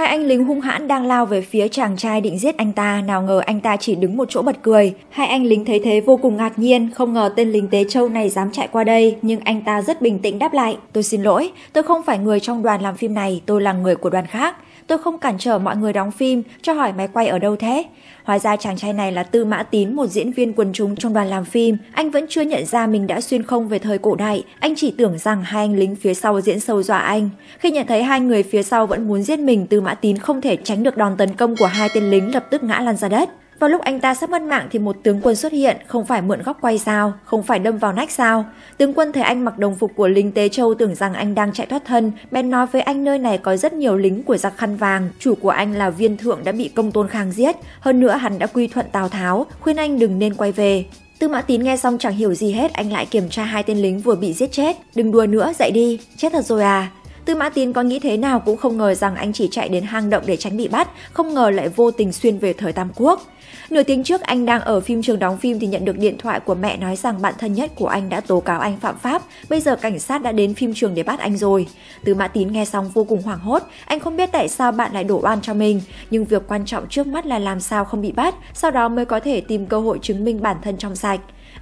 Hai anh lính hung hãn đang lao về phía chàng trai định giết anh ta, nào ngờ anh ta chỉ đứng một chỗ bật cười. Hai anh lính thấy thế vô cùng ngạc nhiên, không ngờ tên lính Tế Châu này dám chạy qua đây, nhưng anh ta rất bình tĩnh đáp lại. Tôi xin lỗi, tôi không phải người trong đoàn làm phim này, tôi là người của đoàn khác tôi không cản trở mọi người đóng phim, cho hỏi máy quay ở đâu thế. Hóa ra chàng trai này là Tư Mã Tín, một diễn viên quần chúng trong đoàn làm phim. Anh vẫn chưa nhận ra mình đã xuyên không về thời cổ đại, anh chỉ tưởng rằng hai anh lính phía sau diễn sâu dọa anh. Khi nhận thấy hai người phía sau vẫn muốn giết mình, Tư Mã Tín không thể tránh được đòn tấn công của hai tên lính lập tức ngã lăn ra đất. Vào lúc anh ta sắp mất mạng thì một tướng quân xuất hiện, không phải mượn góc quay sao, không phải đâm vào nách sao. Tướng quân thấy anh mặc đồng phục của lính Tế Châu tưởng rằng anh đang chạy thoát thân, bèn nói với anh nơi này có rất nhiều lính của giặc khăn vàng, chủ của anh là viên thượng đã bị công tôn khang giết, hơn nữa hắn đã quy thuận Tào Tháo, khuyên anh đừng nên quay về. Tư Mã Tín nghe xong chẳng hiểu gì hết, anh lại kiểm tra hai tên lính vừa bị giết chết. Đừng đùa nữa, dậy đi, chết thật rồi à. Tư Mã Tín có nghĩ thế nào cũng không ngờ rằng anh chỉ chạy đến hang động để tránh bị bắt, không ngờ lại vô tình xuyên về thời Tam Quốc. Nửa tiếng trước anh đang ở phim trường đóng phim thì nhận được điện thoại của mẹ nói rằng bạn thân nhất của anh đã tố cáo anh phạm pháp, bây giờ cảnh sát đã đến phim trường để bắt anh rồi. Từ Mã Tín nghe xong vô cùng hoảng hốt, anh không biết tại sao bạn lại đổ oan cho mình, nhưng việc quan trọng trước mắt là làm sao không bị bắt, sau đó mới có thể tìm cơ hội chứng minh bản thân trong sạch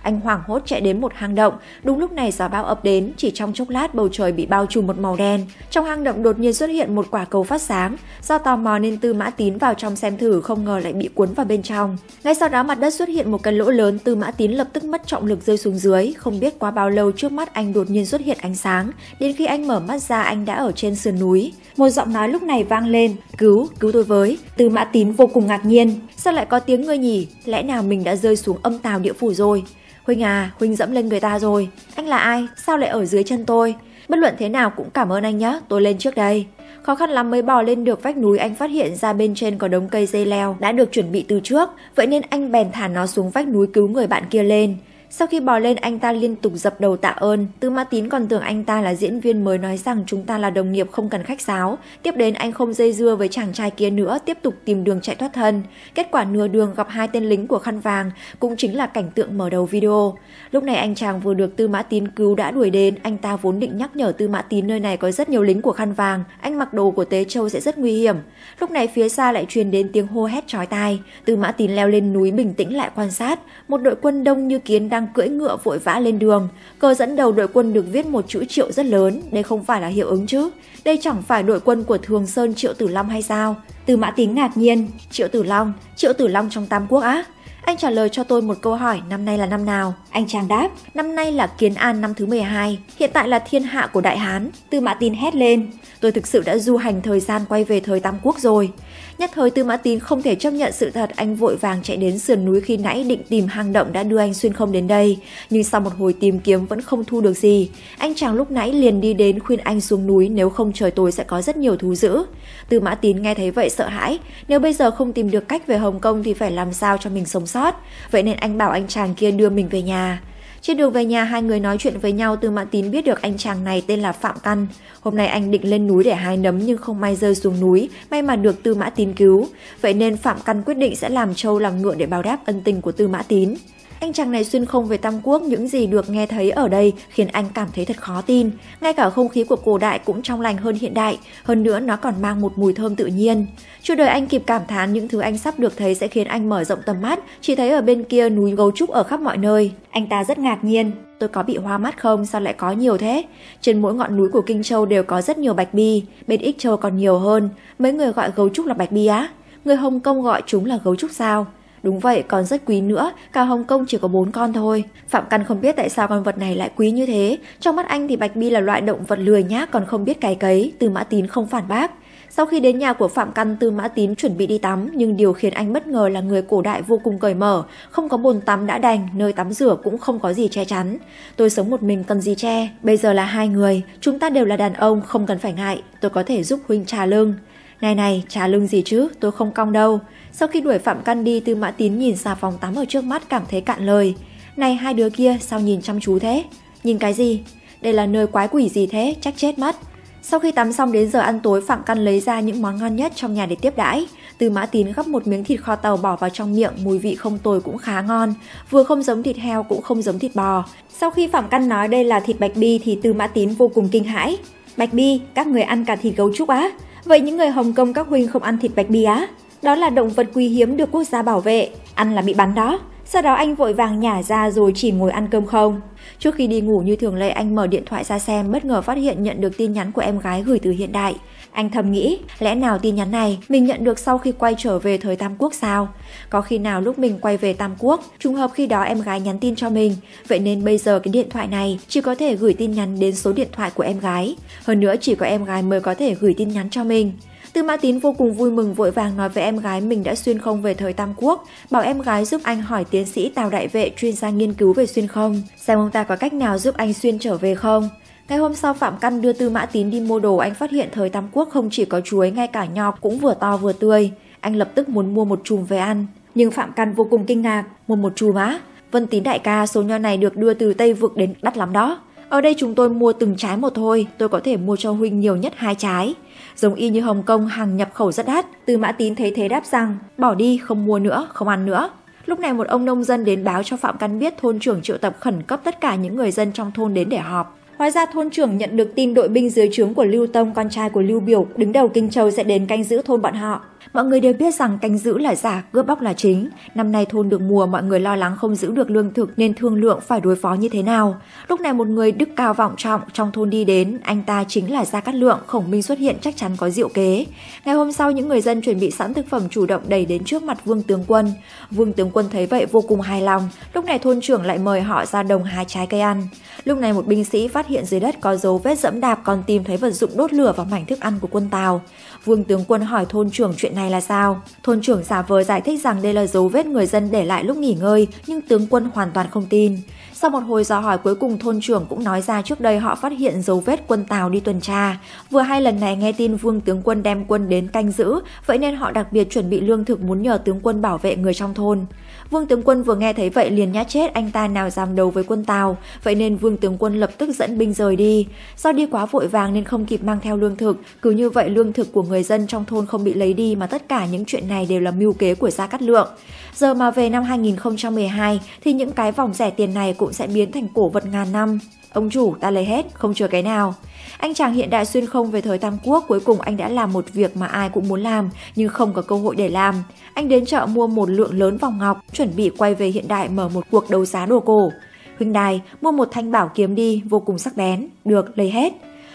anh hoảng hốt chạy đến một hang động. Đúng lúc này gió bão ập đến, chỉ trong chốc lát bầu trời bị bao trùm một màu đen. Trong hang động đột nhiên xuất hiện một quả cầu phát sáng. Do tò mò nên Tư Mã Tín vào trong xem thử không ngờ lại bị cuốn vào bên trong. Ngay sau đó mặt đất xuất hiện một cái lỗ lớn, Tư Mã Tín lập tức mất trọng lực rơi xuống dưới. Không biết qua bao lâu trước mắt anh đột nhiên xuất hiện ánh sáng. Đến khi anh mở mắt ra anh đã ở trên sườn núi. Một giọng nói lúc này vang lên, cứu, cứu tôi với. Tư Mã Tín vô cùng ngạc nhiên. Sao lại có tiếng người nhỉ? Lẽ nào mình đã rơi xuống âm tào địa phủ rồi? Huynh à, Huynh dẫm lên người ta rồi. Anh là ai? Sao lại ở dưới chân tôi? Bất luận thế nào cũng cảm ơn anh nhé, tôi lên trước đây. Khó khăn lắm mới bò lên được vách núi anh phát hiện ra bên trên có đống cây dây leo đã được chuẩn bị từ trước, vậy nên anh bèn thả nó xuống vách núi cứu người bạn kia lên. Sau khi bò lên anh ta liên tục dập đầu tạ ơn, Tư Ma Tín còn tưởng anh ta là diễn viên mới nói rằng chúng ta là đồng nghiệp không cần khách sáo. Tiếp đến anh không dây dưa với chàng trai kia nữa, tiếp tục tìm đường chạy thoát thân. Kết quả nửa đường gặp hai tên lính của khăn vàng, cũng chính là cảnh tượng mở đầu video. Lúc này anh chàng vừa được Tư Mã Tín cứu đã đuổi đến, anh ta vốn định nhắc nhở Tư Mã Tín nơi này có rất nhiều lính của khăn vàng, anh mặc đồ của Tế Châu sẽ rất nguy hiểm. Lúc này phía xa lại truyền đến tiếng hô hét chói tai. Tư Mã Tín leo lên núi bình tĩnh lại quan sát, một đội quân đông như kiến đang đang cưỡi ngựa vội vã lên đường. Cờ dẫn đầu đội quân được viết một chữ triệu rất lớn, đây không phải là hiệu ứng chứ. Đây chẳng phải đội quân của Thường Sơn Triệu Tử Long hay sao? Từ Mã Tín ngạc nhiên, Triệu Tử Long, Triệu Tử Long trong Tam Quốc á? Anh trả lời cho tôi một câu hỏi năm nay là năm nào? Anh chàng đáp, năm nay là Kiến An năm thứ 12, hiện tại là thiên hạ của Đại Hán. Tư Mã Tin hét lên, tôi thực sự đã du hành thời gian quay về thời Tam Quốc rồi. Nhất thời Tư Mã Tín không thể chấp nhận sự thật anh vội vàng chạy đến sườn núi khi nãy định tìm hang động đã đưa anh xuyên không đến đây. Nhưng sau một hồi tìm kiếm vẫn không thu được gì. Anh chàng lúc nãy liền đi đến khuyên anh xuống núi nếu không trời tối sẽ có rất nhiều thú dữ. Tư Mã Tín nghe thấy vậy sợ hãi. Nếu bây giờ không tìm được cách về Hồng Kông thì phải làm sao cho mình sống sót. Vậy nên anh bảo anh chàng kia đưa mình về nhà. Trên đường về nhà hai người nói chuyện với nhau từ mạng tín biết được anh chàng này tên là Phạm Căn. Hôm nay anh định lên núi để hái nấm nhưng không may rơi xuống núi, may mà được Tư Mã Tín cứu. Vậy nên Phạm Căn quyết định sẽ làm trâu làm ngựa để báo đáp ân tình của Tư Mã Tín. Anh chàng này xuyên không về Tam Quốc những gì được nghe thấy ở đây khiến anh cảm thấy thật khó tin. Ngay cả không khí của cổ đại cũng trong lành hơn hiện đại, hơn nữa nó còn mang một mùi thơm tự nhiên. Chưa đời anh kịp cảm thán những thứ anh sắp được thấy sẽ khiến anh mở rộng tầm mắt, chỉ thấy ở bên kia núi gấu trúc ở khắp mọi nơi. Anh ta rất ngạc nhiên, tôi có bị hoa mắt không sao lại có nhiều thế trên mỗi ngọn núi của kinh châu đều có rất nhiều bạch bi bên ích châu còn nhiều hơn mấy người gọi gấu trúc là bạch bi á người hồng kông gọi chúng là gấu trúc sao Đúng vậy, còn rất quý nữa, cả Hồng Kông chỉ có bốn con thôi. Phạm Căn không biết tại sao con vật này lại quý như thế. Trong mắt anh thì Bạch Bi là loại động vật lười nhác còn không biết cái cấy, Tư Mã Tín không phản bác. Sau khi đến nhà của Phạm Căn, Tư Mã Tín chuẩn bị đi tắm, nhưng điều khiến anh bất ngờ là người cổ đại vô cùng cởi mở, không có bồn tắm đã đành, nơi tắm rửa cũng không có gì che chắn. Tôi sống một mình cần gì che, bây giờ là hai người, chúng ta đều là đàn ông, không cần phải ngại, tôi có thể giúp huynh trà lương. Này này, trả lưng gì chứ, tôi không cong đâu. Sau khi đuổi Phạm Căn đi, Tư Mã Tín nhìn xà phòng tắm ở trước mắt cảm thấy cạn lời. Này hai đứa kia, sao nhìn chăm chú thế? Nhìn cái gì? Đây là nơi quái quỷ gì thế, chắc chết mất. Sau khi tắm xong đến giờ ăn tối, Phạm Căn lấy ra những món ngon nhất trong nhà để tiếp đãi. Từ Mã Tín gấp một miếng thịt kho tàu bỏ vào trong miệng, mùi vị không tồi cũng khá ngon, vừa không giống thịt heo cũng không giống thịt bò. Sau khi Phạm Căn nói đây là thịt bạch bi thì Từ Mã Tín vô cùng kinh hãi. Bạch bi, các người ăn cả thịt gấu trúc á? Vậy những người Hồng Kông các huynh không ăn thịt bạch bì á? Đó là động vật quý hiếm được quốc gia bảo vệ, ăn là bị bắn đó. Sau đó anh vội vàng nhả ra rồi chỉ ngồi ăn cơm không. Trước khi đi ngủ như thường lệ anh mở điện thoại ra xem bất ngờ phát hiện nhận được tin nhắn của em gái gửi từ hiện đại. Anh thầm nghĩ, lẽ nào tin nhắn này mình nhận được sau khi quay trở về thời Tam Quốc sao? Có khi nào lúc mình quay về Tam Quốc, trùng hợp khi đó em gái nhắn tin cho mình, vậy nên bây giờ cái điện thoại này chỉ có thể gửi tin nhắn đến số điện thoại của em gái. Hơn nữa chỉ có em gái mới có thể gửi tin nhắn cho mình. Tư Mã Tín vô cùng vui mừng vội vàng nói với em gái mình đã xuyên không về thời Tam Quốc, bảo em gái giúp anh hỏi tiến sĩ Tào Đại Vệ chuyên gia nghiên cứu về xuyên không, xem ông ta có cách nào giúp anh xuyên trở về không. Ngày hôm sau Phạm Căn đưa Tư Mã Tín đi mua đồ anh phát hiện thời Tam Quốc không chỉ có chuối ngay cả nho cũng vừa to vừa tươi. Anh lập tức muốn mua một chùm về ăn. Nhưng Phạm Căn vô cùng kinh ngạc, mua một chùm á? Vân Tín đại ca số nho này được đưa từ Tây Vực đến đắt lắm đó. Ở đây chúng tôi mua từng trái một thôi, tôi có thể mua cho Huynh nhiều nhất hai trái. Giống y như Hồng Kông hàng nhập khẩu rất đắt, Tư Mã Tín thấy thế đáp rằng, bỏ đi, không mua nữa, không ăn nữa. Lúc này một ông nông dân đến báo cho Phạm Căn biết thôn trưởng triệu tập khẩn cấp tất cả những người dân trong thôn đến để họp ngoài ra thôn trưởng nhận được tin đội binh dưới trướng của Lưu Tông, con trai của Lưu Biểu, đứng đầu Kinh Châu sẽ đến canh giữ thôn bọn họ. Mọi người đều biết rằng canh giữ là giả, cướp bóc là chính. Năm nay thôn được mùa mọi người lo lắng không giữ được lương thực nên thương lượng phải đối phó như thế nào. Lúc này một người đức cao vọng trọng trong thôn đi đến, anh ta chính là Gia Cát Lượng, khổng minh xuất hiện chắc chắn có diệu kế. Ngày hôm sau những người dân chuẩn bị sẵn thực phẩm chủ động đẩy đến trước mặt Vương Tướng Quân. Vương Tướng Quân thấy vậy vô cùng hài lòng, lúc này thôn trưởng lại mời họ ra đồng hái trái cây ăn. Lúc này một binh sĩ phát hiện dưới đất có dấu vết dẫm đạp còn tìm thấy vật dụng đốt lửa vào mảnh thức ăn của quân Tàu. Vương Tướng Quân hỏi thôn trưởng chuyện chuyện này là sao? Thôn trưởng giả vờ giải thích rằng đây là dấu vết người dân để lại lúc nghỉ ngơi, nhưng tướng quân hoàn toàn không tin. Sau một hồi dò hỏi cuối cùng thôn trưởng cũng nói ra trước đây họ phát hiện dấu vết quân Tàu đi tuần tra. Vừa hai lần này nghe tin vương tướng quân đem quân đến canh giữ, vậy nên họ đặc biệt chuẩn bị lương thực muốn nhờ tướng quân bảo vệ người trong thôn. Vương tướng quân vừa nghe thấy vậy liền nhát chết anh ta nào dám đấu với quân Tào, vậy nên vương tướng quân lập tức dẫn binh rời đi. Do đi quá vội vàng nên không kịp mang theo lương thực, cứ như vậy lương thực của người dân trong thôn không bị lấy đi mà tất cả những chuyện này đều là mưu kế của Gia Cát Lượng. Giờ mà về năm 2012 thì những cái vòng rẻ tiền này cũng sẽ biến thành cổ vật ngàn năm. Ông chủ, ta lấy hết, không chờ cái nào. Anh chàng hiện đại xuyên không về thời Tam Quốc cuối cùng anh đã làm một việc mà ai cũng muốn làm nhưng không có cơ hội để làm. Anh đến chợ mua một lượng lớn vòng ngọc, chuẩn bị quay về hiện đại mở một cuộc đấu giá đồ cổ. Huynh đài, mua một thanh bảo kiếm đi, vô cùng sắc bén. Được, lấy hết.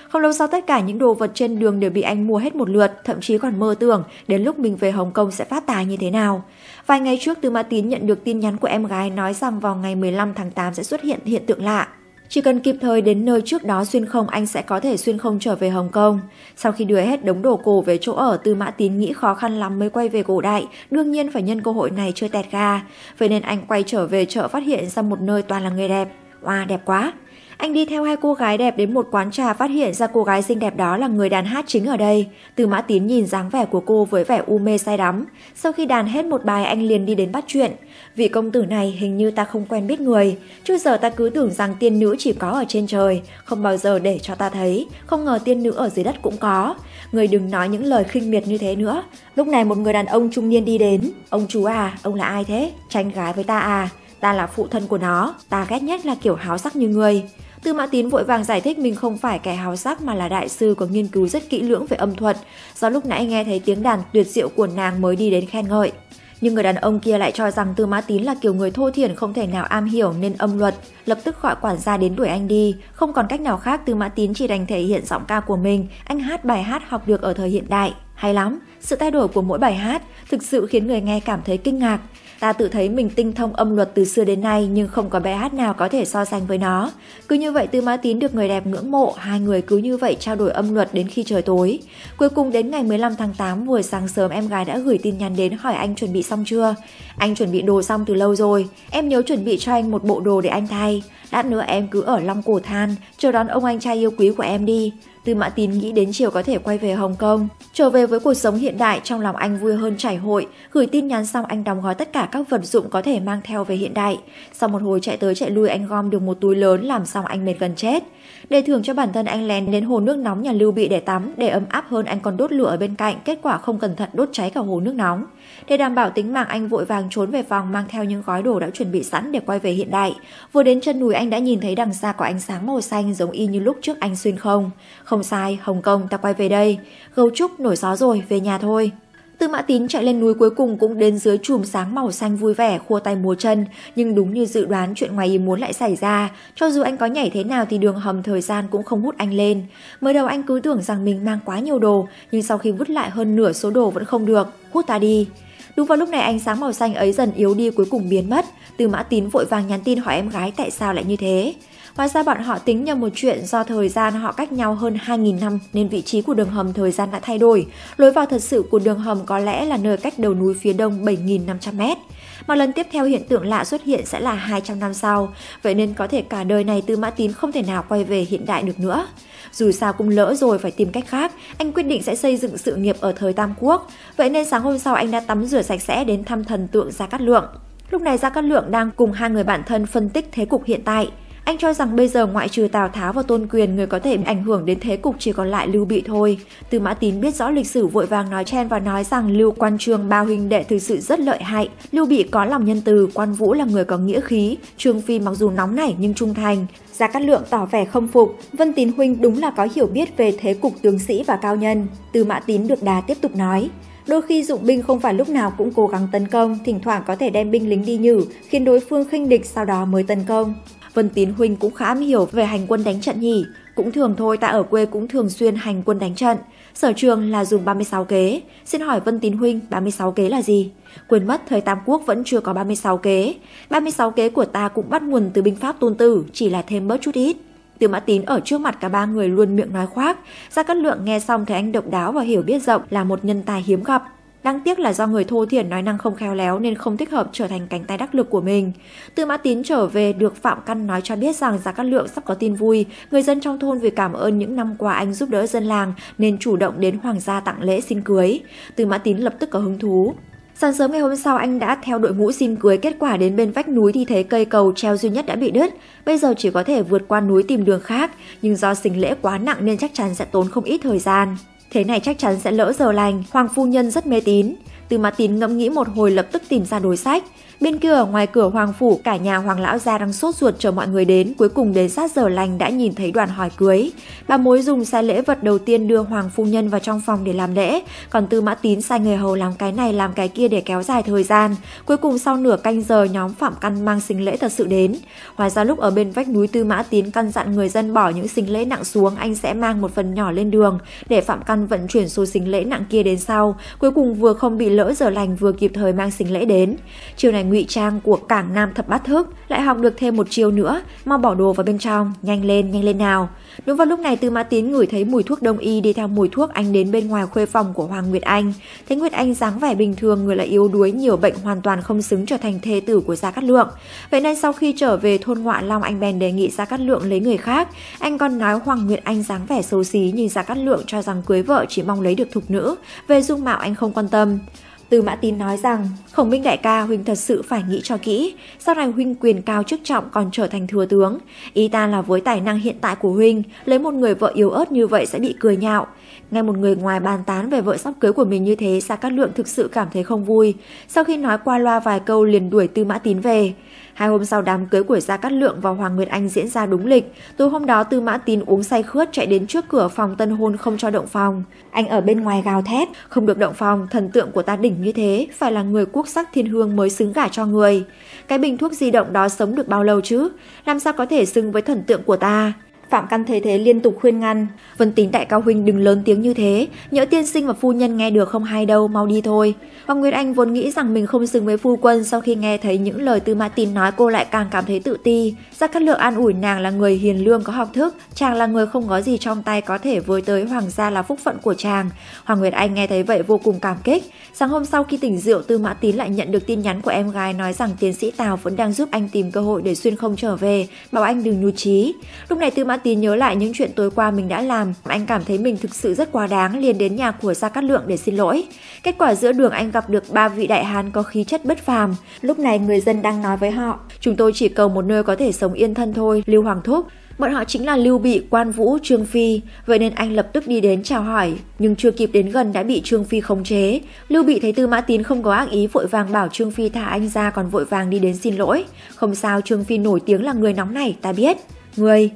Không lâu sau tất cả những đồ vật trên đường đều bị anh mua hết một lượt, thậm chí còn mơ tưởng đến lúc mình về Hồng Kông sẽ phát tài như thế nào. Vài ngày trước Tư Mã Tín nhận được tin nhắn của em gái nói rằng vào ngày 15 tháng 8 sẽ xuất hiện hiện tượng lạ. Chỉ cần kịp thời đến nơi trước đó xuyên không anh sẽ có thể xuyên không trở về Hồng Kông. Sau khi đưa hết đống đồ cổ về chỗ ở, Tư Mã Tín nghĩ khó khăn lắm mới quay về cổ đại, đương nhiên phải nhân cơ hội này chơi tẹt ga. Vậy nên anh quay trở về chợ phát hiện ra một nơi toàn là người đẹp. Oa wow, đẹp quá! Anh đi theo hai cô gái đẹp đến một quán trà phát hiện ra cô gái xinh đẹp đó là người đàn hát chính ở đây. Từ Mã Tín nhìn dáng vẻ của cô với vẻ u mê say đắm. Sau khi đàn hết một bài anh liền đi đến bắt chuyện. Vị công tử này hình như ta không quen biết người. chưa giờ ta cứ tưởng rằng tiên nữ chỉ có ở trên trời, không bao giờ để cho ta thấy. Không ngờ tiên nữ ở dưới đất cũng có. Người đừng nói những lời khinh miệt như thế nữa. Lúc này một người đàn ông trung niên đi đến. Ông chú à, ông là ai thế? Tranh gái với ta à? ta là phụ thân của nó, ta ghét nhất là kiểu háo sắc như ngươi. Tư Mã Tín vội vàng giải thích mình không phải kẻ háo sắc mà là đại sư có nghiên cứu rất kỹ lưỡng về âm thuật, do lúc nãy nghe thấy tiếng đàn tuyệt diệu của nàng mới đi đến khen ngợi. Nhưng người đàn ông kia lại cho rằng Tư Mã Tín là kiểu người thô thiển không thể nào am hiểu nên âm luật, lập tức gọi quản gia đến đuổi anh đi. Không còn cách nào khác Tư Mã Tín chỉ đành thể hiện giọng ca của mình, anh hát bài hát học được ở thời hiện đại. Hay lắm, sự thay đổi của mỗi bài hát thực sự khiến người nghe cảm thấy kinh ngạc. Ta tự thấy mình tinh thông âm luật từ xưa đến nay nhưng không có bài hát nào có thể so sánh với nó. Cứ như vậy Tư Mã Tín được người đẹp ngưỡng mộ, hai người cứ như vậy trao đổi âm luật đến khi trời tối. Cuối cùng đến ngày 15 tháng 8 buổi sáng sớm em gái đã gửi tin nhắn đến hỏi anh chuẩn bị xong chưa. Anh chuẩn bị đồ xong từ lâu rồi, em nhớ chuẩn bị cho anh một bộ đồ để anh thay. Lát nữa em cứ ở Long Cổ Than, chờ đón ông anh trai yêu quý của em đi. Tư Mã Tín nghĩ đến chiều có thể quay về Hồng Kông. Trở về với cuộc sống hiện đại trong lòng anh vui hơn trải hội, gửi tin nhắn xong anh đóng gói tất cả các vật dụng có thể mang theo về hiện đại. Sau một hồi chạy tới chạy lui anh gom được một túi lớn làm xong anh mệt gần chết. Để thưởng cho bản thân anh lén đến hồ nước nóng nhà Lưu Bị để tắm để ấm áp hơn anh còn đốt lửa ở bên cạnh, kết quả không cẩn thận đốt cháy cả hồ nước nóng. Để đảm bảo tính mạng anh vội vàng trốn về phòng mang theo những gói đồ đã chuẩn bị sẵn để quay về hiện đại. Vừa đến chân núi anh đã nhìn thấy đằng xa có ánh sáng màu xanh giống y như lúc trước anh xuyên không. Không sai, Hồng Kông ta quay về đây. Gấu trúc nổi gió rồi, về nhà thôi. Tư Mã Tín chạy lên núi cuối cùng cũng đến dưới chùm sáng màu xanh vui vẻ khua tay múa chân, nhưng đúng như dự đoán chuyện ngoài ý muốn lại xảy ra, cho dù anh có nhảy thế nào thì đường hầm thời gian cũng không hút anh lên. Mới đầu anh cứ tưởng rằng mình mang quá nhiều đồ, nhưng sau khi vứt lại hơn nửa số đồ vẫn không được, hút ta đi. Đúng vào lúc này ánh sáng màu xanh ấy dần yếu đi cuối cùng biến mất. Từ Mã Tín vội vàng nhắn tin hỏi em gái tại sao lại như thế. Ngoài ra bọn họ tính nhầm một chuyện do thời gian họ cách nhau hơn 2.000 năm nên vị trí của đường hầm thời gian đã thay đổi. Lối vào thật sự của đường hầm có lẽ là nơi cách đầu núi phía đông 7.500 mét. Mà lần tiếp theo hiện tượng lạ xuất hiện sẽ là 200 năm sau, vậy nên có thể cả đời này Tư Mã Tín không thể nào quay về hiện đại được nữa. Dù sao cũng lỡ rồi phải tìm cách khác, anh quyết định sẽ xây dựng sự nghiệp ở thời Tam Quốc. Vậy nên sáng hôm sau anh đã tắm rửa sạch sẽ đến thăm thần tượng Gia Cát Lượng. Lúc này Gia Cát Lượng đang cùng hai người bạn thân phân tích thế cục hiện tại. Anh cho rằng bây giờ ngoại trừ Tào Tháo và Tôn Quyền người có thể ảnh hưởng đến thế cục chỉ còn lại Lưu Bị thôi. Từ Mã Tín biết rõ lịch sử vội vàng nói chen và nói rằng Lưu Quan Trương bao huynh đệ thực sự rất lợi hại. Lưu Bị có lòng nhân từ, Quan Vũ là người có nghĩa khí, Trương Phi mặc dù nóng nảy nhưng trung thành, Gia Cát Lượng tỏ vẻ không phục, Vân Tín Huynh đúng là có hiểu biết về thế cục tướng sĩ và cao nhân. Từ Mã Tín được đà tiếp tục nói, đôi khi dụng binh không phải lúc nào cũng cố gắng tấn công, thỉnh thoảng có thể đem binh lính đi nhử, khiến đối phương khinh địch sau đó mới tấn công. Vân Tín Huynh cũng khá hiểu về hành quân đánh trận nhỉ, cũng thường thôi ta ở quê cũng thường xuyên hành quân đánh trận, Sở trường là dùng 36 kế, xin hỏi Vân Tín Huynh 36 kế là gì? Quên mất thời Tam Quốc vẫn chưa có 36 kế, 36 kế của ta cũng bắt nguồn từ binh pháp tôn tử, chỉ là thêm bớt chút ít. Từ Mã Tín ở trước mặt cả ba người luôn miệng nói khoác, ra Cát Lượng nghe xong thấy anh độc đáo và hiểu biết rộng là một nhân tài hiếm gặp. Đáng tiếc là do người thô thiển nói năng không khéo léo nên không thích hợp trở thành cánh tay đắc lực của mình. Tư Mã Tín trở về được Phạm Căn nói cho biết rằng gia Cát Lượng sắp có tin vui. Người dân trong thôn vì cảm ơn những năm qua anh giúp đỡ dân làng nên chủ động đến Hoàng gia tặng lễ xin cưới. Tư Mã Tín lập tức có hứng thú. Sáng sớm ngày hôm sau anh đã theo đội ngũ xin cưới kết quả đến bên vách núi thì thấy cây cầu treo duy nhất đã bị đứt. Bây giờ chỉ có thể vượt qua núi tìm đường khác, nhưng do sinh lễ quá nặng nên chắc chắn sẽ tốn không ít thời gian. Thế này chắc chắn sẽ lỡ giờ lành, Hoàng Phu Nhân rất mê tín. Từ Mã Tín ngẫm nghĩ một hồi lập tức tìm ra đối sách. Bên kia ở ngoài cửa hoàng phủ, cả nhà hoàng lão gia đang sốt ruột chờ mọi người đến, cuối cùng đến sát giờ lành đã nhìn thấy đoàn hỏi cưới. Bà mối dùng sai lễ vật đầu tiên đưa hoàng phu nhân vào trong phòng để làm lễ, còn tư mã tín sai người hầu làm cái này làm cái kia để kéo dài thời gian. Cuối cùng sau nửa canh giờ nhóm phạm căn mang sinh lễ thật sự đến. Ngoài ra lúc ở bên vách núi tư mã tín căn dặn người dân bỏ những sinh lễ nặng xuống, anh sẽ mang một phần nhỏ lên đường để phạm căn vận chuyển số sinh lễ nặng kia đến sau. Cuối cùng vừa không bị lỡ giờ lành vừa kịp thời mang sinh lễ đến. Chiều này ngụy trang của cảng Nam Thập Bát thước lại học được thêm một chiêu nữa, mau bỏ đồ vào bên trong, nhanh lên, nhanh lên nào. Đúng vào lúc này Tư Mã Tín ngửi thấy mùi thuốc đông y đi theo mùi thuốc anh đến bên ngoài khuê phòng của Hoàng Nguyệt Anh. Thấy Nguyệt Anh dáng vẻ bình thường, người lại yếu đuối, nhiều bệnh hoàn toàn không xứng trở thành thê tử của Gia Cát Lượng. Vậy nên sau khi trở về thôn Ngoạ Long, anh bèn đề nghị Gia Cát Lượng lấy người khác. Anh còn nói Hoàng Nguyệt Anh dáng vẻ xấu xí nhưng Gia Cát Lượng cho rằng cưới vợ chỉ mong lấy được thục nữ, về dung mạo anh không quan tâm. Tư Mã Tín nói rằng, Khổng Minh đại ca huynh thật sự phải nghĩ cho kỹ, sau này huynh quyền cao chức trọng còn trở thành thừa tướng. Ý ta là với tài năng hiện tại của huynh, lấy một người vợ yếu ớt như vậy sẽ bị cười nhạo. Nghe một người ngoài bàn tán về vợ sắp cưới của mình như thế, Sa Cát Lượng thực sự cảm thấy không vui. Sau khi nói qua loa vài câu liền đuổi Tư Mã Tín về, Hai hôm sau đám cưới của Gia Cát Lượng và Hoàng Nguyệt Anh diễn ra đúng lịch. Tối hôm đó Tư Mã Tín uống say khướt chạy đến trước cửa phòng tân hôn không cho động phòng. Anh ở bên ngoài gào thét, không được động phòng, thần tượng của ta đỉnh như thế, phải là người quốc sắc thiên hương mới xứng gả cho người. Cái bình thuốc di động đó sống được bao lâu chứ? Làm sao có thể xứng với thần tượng của ta? Phạm Căn thế thế liên tục khuyên ngăn. Vân tính đại cao huynh đừng lớn tiếng như thế, nhỡ tiên sinh và phu nhân nghe được không hay đâu, mau đi thôi. Hoàng Nguyệt Anh vốn nghĩ rằng mình không xứng với phu quân sau khi nghe thấy những lời từ Mã Tín nói cô lại càng cảm thấy tự ti. Gia Cát Lượng an ủi nàng là người hiền lương có học thức, chàng là người không có gì trong tay có thể với tới hoàng gia là phúc phận của chàng. Hoàng Nguyệt Anh nghe thấy vậy vô cùng cảm kích. Sáng hôm sau khi tỉnh rượu Tư Mã Tín lại nhận được tin nhắn của em gái nói rằng tiến sĩ Tào vẫn đang giúp anh tìm cơ hội để xuyên không trở về, bảo anh đừng nhu trí. Lúc này Tư Mã Tín nhớ lại những chuyện tối qua mình đã làm, anh cảm thấy mình thực sự rất quá đáng liền đến nhà của Gia Cát Lượng để xin lỗi. Kết quả giữa đường anh gặp được ba vị đại hán có khí chất bất phàm. Lúc này người dân đang nói với họ, chúng tôi chỉ cầu một nơi có thể sống yên thân thôi, Lưu Hoàng Thúc. Bọn họ chính là Lưu Bị, Quan Vũ, Trương Phi, vậy nên anh lập tức đi đến chào hỏi, nhưng chưa kịp đến gần đã bị Trương Phi khống chế. Lưu Bị thấy Tư Mã Tín không có ác ý vội vàng bảo Trương Phi thả anh ra còn vội vàng đi đến xin lỗi. Không sao, Trương Phi nổi tiếng là người nóng này, ta biết. Người,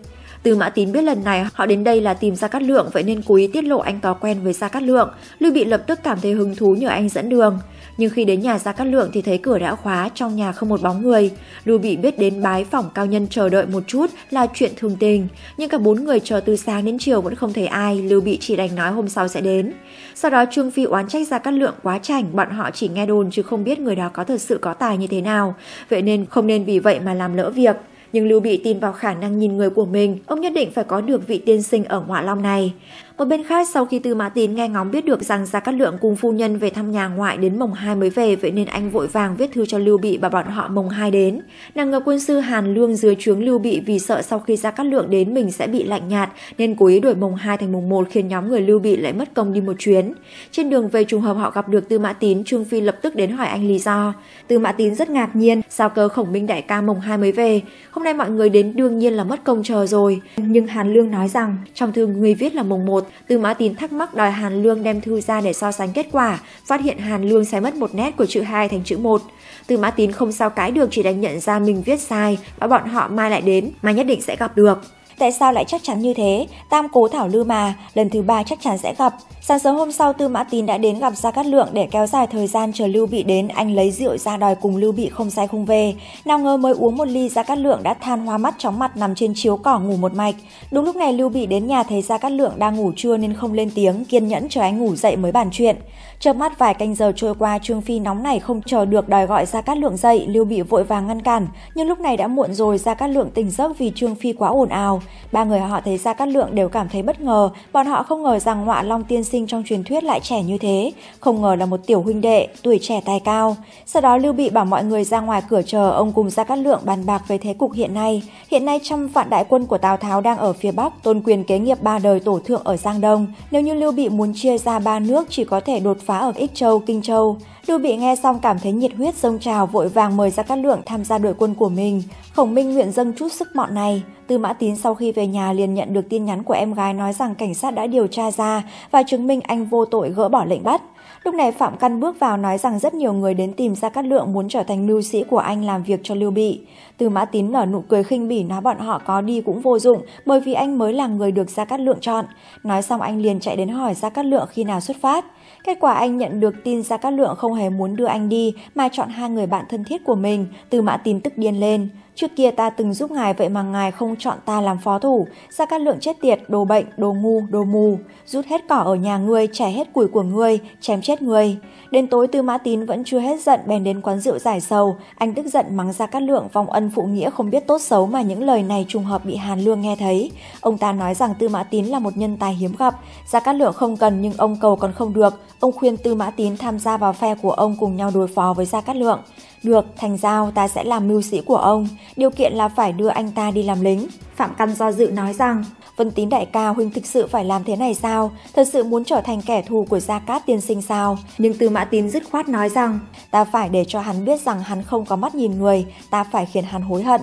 từ Mã Tín biết lần này họ đến đây là tìm Gia Cát Lượng vậy nên cố ý tiết lộ anh có quen với Gia Cát Lượng. Lưu Bị lập tức cảm thấy hứng thú nhờ anh dẫn đường. Nhưng khi đến nhà Gia Cát Lượng thì thấy cửa đã khóa, trong nhà không một bóng người. Lưu Bị biết đến bái phòng cao nhân chờ đợi một chút là chuyện thường tình. Nhưng cả bốn người chờ từ sáng đến chiều vẫn không thấy ai, Lưu Bị chỉ đành nói hôm sau sẽ đến. Sau đó Trương Phi oán trách Gia Cát Lượng quá chảnh, bọn họ chỉ nghe đồn chứ không biết người đó có thật sự có tài như thế nào. Vậy nên không nên vì vậy mà làm lỡ việc. Nhưng Lưu Bị tin vào khả năng nhìn người của mình, ông nhất định phải có được vị tiên sinh ở Hỏa Long này. Một bên khác, sau khi Tư Mã Tín nghe ngóng biết được rằng Gia Cát Lượng cùng phu nhân về thăm nhà ngoại đến mồng 2 mới về, vậy nên anh vội vàng viết thư cho Lưu Bị và bọn họ mồng 2 đến. Nàng ngờ quân sư Hàn Lương dưới trướng Lưu Bị vì sợ sau khi Gia Cát Lượng đến mình sẽ bị lạnh nhạt, nên cố ý đổi mồng 2 thành mồng 1 khiến nhóm người Lưu Bị lại mất công đi một chuyến. Trên đường về trùng hợp họ gặp được Tư Mã Tín, Trương Phi lập tức đến hỏi anh lý do. Tư Mã Tín rất ngạc nhiên, sao cơ Khổng Minh đại ca mồng 2 mới về, hôm nay mọi người đến đương nhiên là mất công chờ rồi. Nhưng Hàn Lương nói rằng trong thư người viết là mùng 1 Tư Mã Tín thắc mắc đòi Hàn Lương đem thư ra để so sánh kết quả, phát hiện Hàn Lương sai mất một nét của chữ 2 thành chữ 1. Tư Mã Tín không sao cái được chỉ đánh nhận ra mình viết sai và bọn họ mai lại đến mà nhất định sẽ gặp được. Tại sao lại chắc chắn như thế? Tam cố thảo lưu mà, lần thứ ba chắc chắn sẽ gặp. Sáng sớm hôm sau Tư Mã Tín đã đến gặp Gia Cát Lượng để kéo dài thời gian chờ Lưu Bị đến, anh lấy rượu ra đòi cùng Lưu Bị không say không về. Nào ngờ mới uống một ly Gia Cát Lượng đã than hoa mắt chóng mặt nằm trên chiếu cỏ ngủ một mạch. Đúng lúc này Lưu Bị đến nhà thấy Gia Cát Lượng đang ngủ trưa nên không lên tiếng, kiên nhẫn chờ anh ngủ dậy mới bàn chuyện. Chợp mắt vài canh giờ trôi qua, Trương Phi nóng này không chờ được đòi gọi ra Cát Lượng dậy, Lưu Bị vội vàng ngăn cản, nhưng lúc này đã muộn rồi, ra Cát Lượng tỉnh giấc vì Trương Phi quá ồn ào. Ba người họ thấy ra Cát Lượng đều cảm thấy bất ngờ, bọn họ không ngờ rằng Ngọa Long tiên sinh trong truyền thuyết lại trẻ như thế, không ngờ là một tiểu huynh đệ, tuổi trẻ tài cao. Sau đó Lưu Bị bảo mọi người ra ngoài cửa chờ ông cùng ra Cát Lượng bàn bạc về thế cục hiện nay. Hiện nay trăm vạn đại quân của Tào Tháo đang ở phía Bắc, tôn quyền kế nghiệp ba đời tổ thượng ở Giang Đông. Nếu như Lưu Bị muốn chia ra ba nước chỉ có thể đột phá ở Ích Châu, Kinh Châu. Lưu Bị nghe xong cảm thấy nhiệt huyết dâng trào vội vàng mời ra các lượng tham gia đội quân của mình. Khổng Minh nguyện dâng chút sức mọn này. Tư Mã Tín sau khi về nhà liền nhận được tin nhắn của em gái nói rằng cảnh sát đã điều tra ra và chứng minh anh vô tội gỡ bỏ lệnh bắt. Lúc này Phạm Căn bước vào nói rằng rất nhiều người đến tìm ra Cát Lượng muốn trở thành mưu sĩ của anh làm việc cho Lưu Bị. Từ Mã Tín nở nụ cười khinh bỉ nói bọn họ có đi cũng vô dụng bởi vì anh mới là người được ra Cát Lượng chọn. Nói xong anh liền chạy đến hỏi ra Cát Lượng khi nào xuất phát. Kết quả anh nhận được tin ra các Lượng không hề muốn đưa anh đi mà chọn hai người bạn thân thiết của mình, Từ Mã Tín tức điên lên. Trước kia ta từng giúp ngài vậy mà ngài không chọn ta làm phó thủ, ra các Lượng chết tiệt, đồ bệnh, đồ ngu, đồ mù, rút hết cỏ ở nhà ngươi, chẻ hết củi của ngươi, chém chết ngươi. Đến tối Tư Mã Tín vẫn chưa hết giận bèn đến quán rượu giải sầu, anh tức giận mắng ra Cát Lượng vòng ân phụ nghĩa không biết tốt xấu mà những lời này trùng hợp bị Hàn Lương nghe thấy. Ông ta nói rằng Tư Mã Tín là một nhân tài hiếm gặp, Gia Cát Lượng không cần nhưng ông cầu còn không được, ông khuyên Tư Mã Tín tham gia vào phe của ông cùng nhau đối phó với Gia Cát Lượng. Được, thành giao ta sẽ làm mưu sĩ của ông, điều kiện là phải đưa anh ta đi làm lính. Phạm Căn do dự nói rằng, Vân Tín đại ca huynh thực sự phải làm thế này sao? Thật sự muốn trở thành kẻ thù của Gia Cát tiên sinh sao? Nhưng Tư Mã Mã Tín dứt khoát nói rằng, ta phải để cho hắn biết rằng hắn không có mắt nhìn người, ta phải khiến hắn hối hận.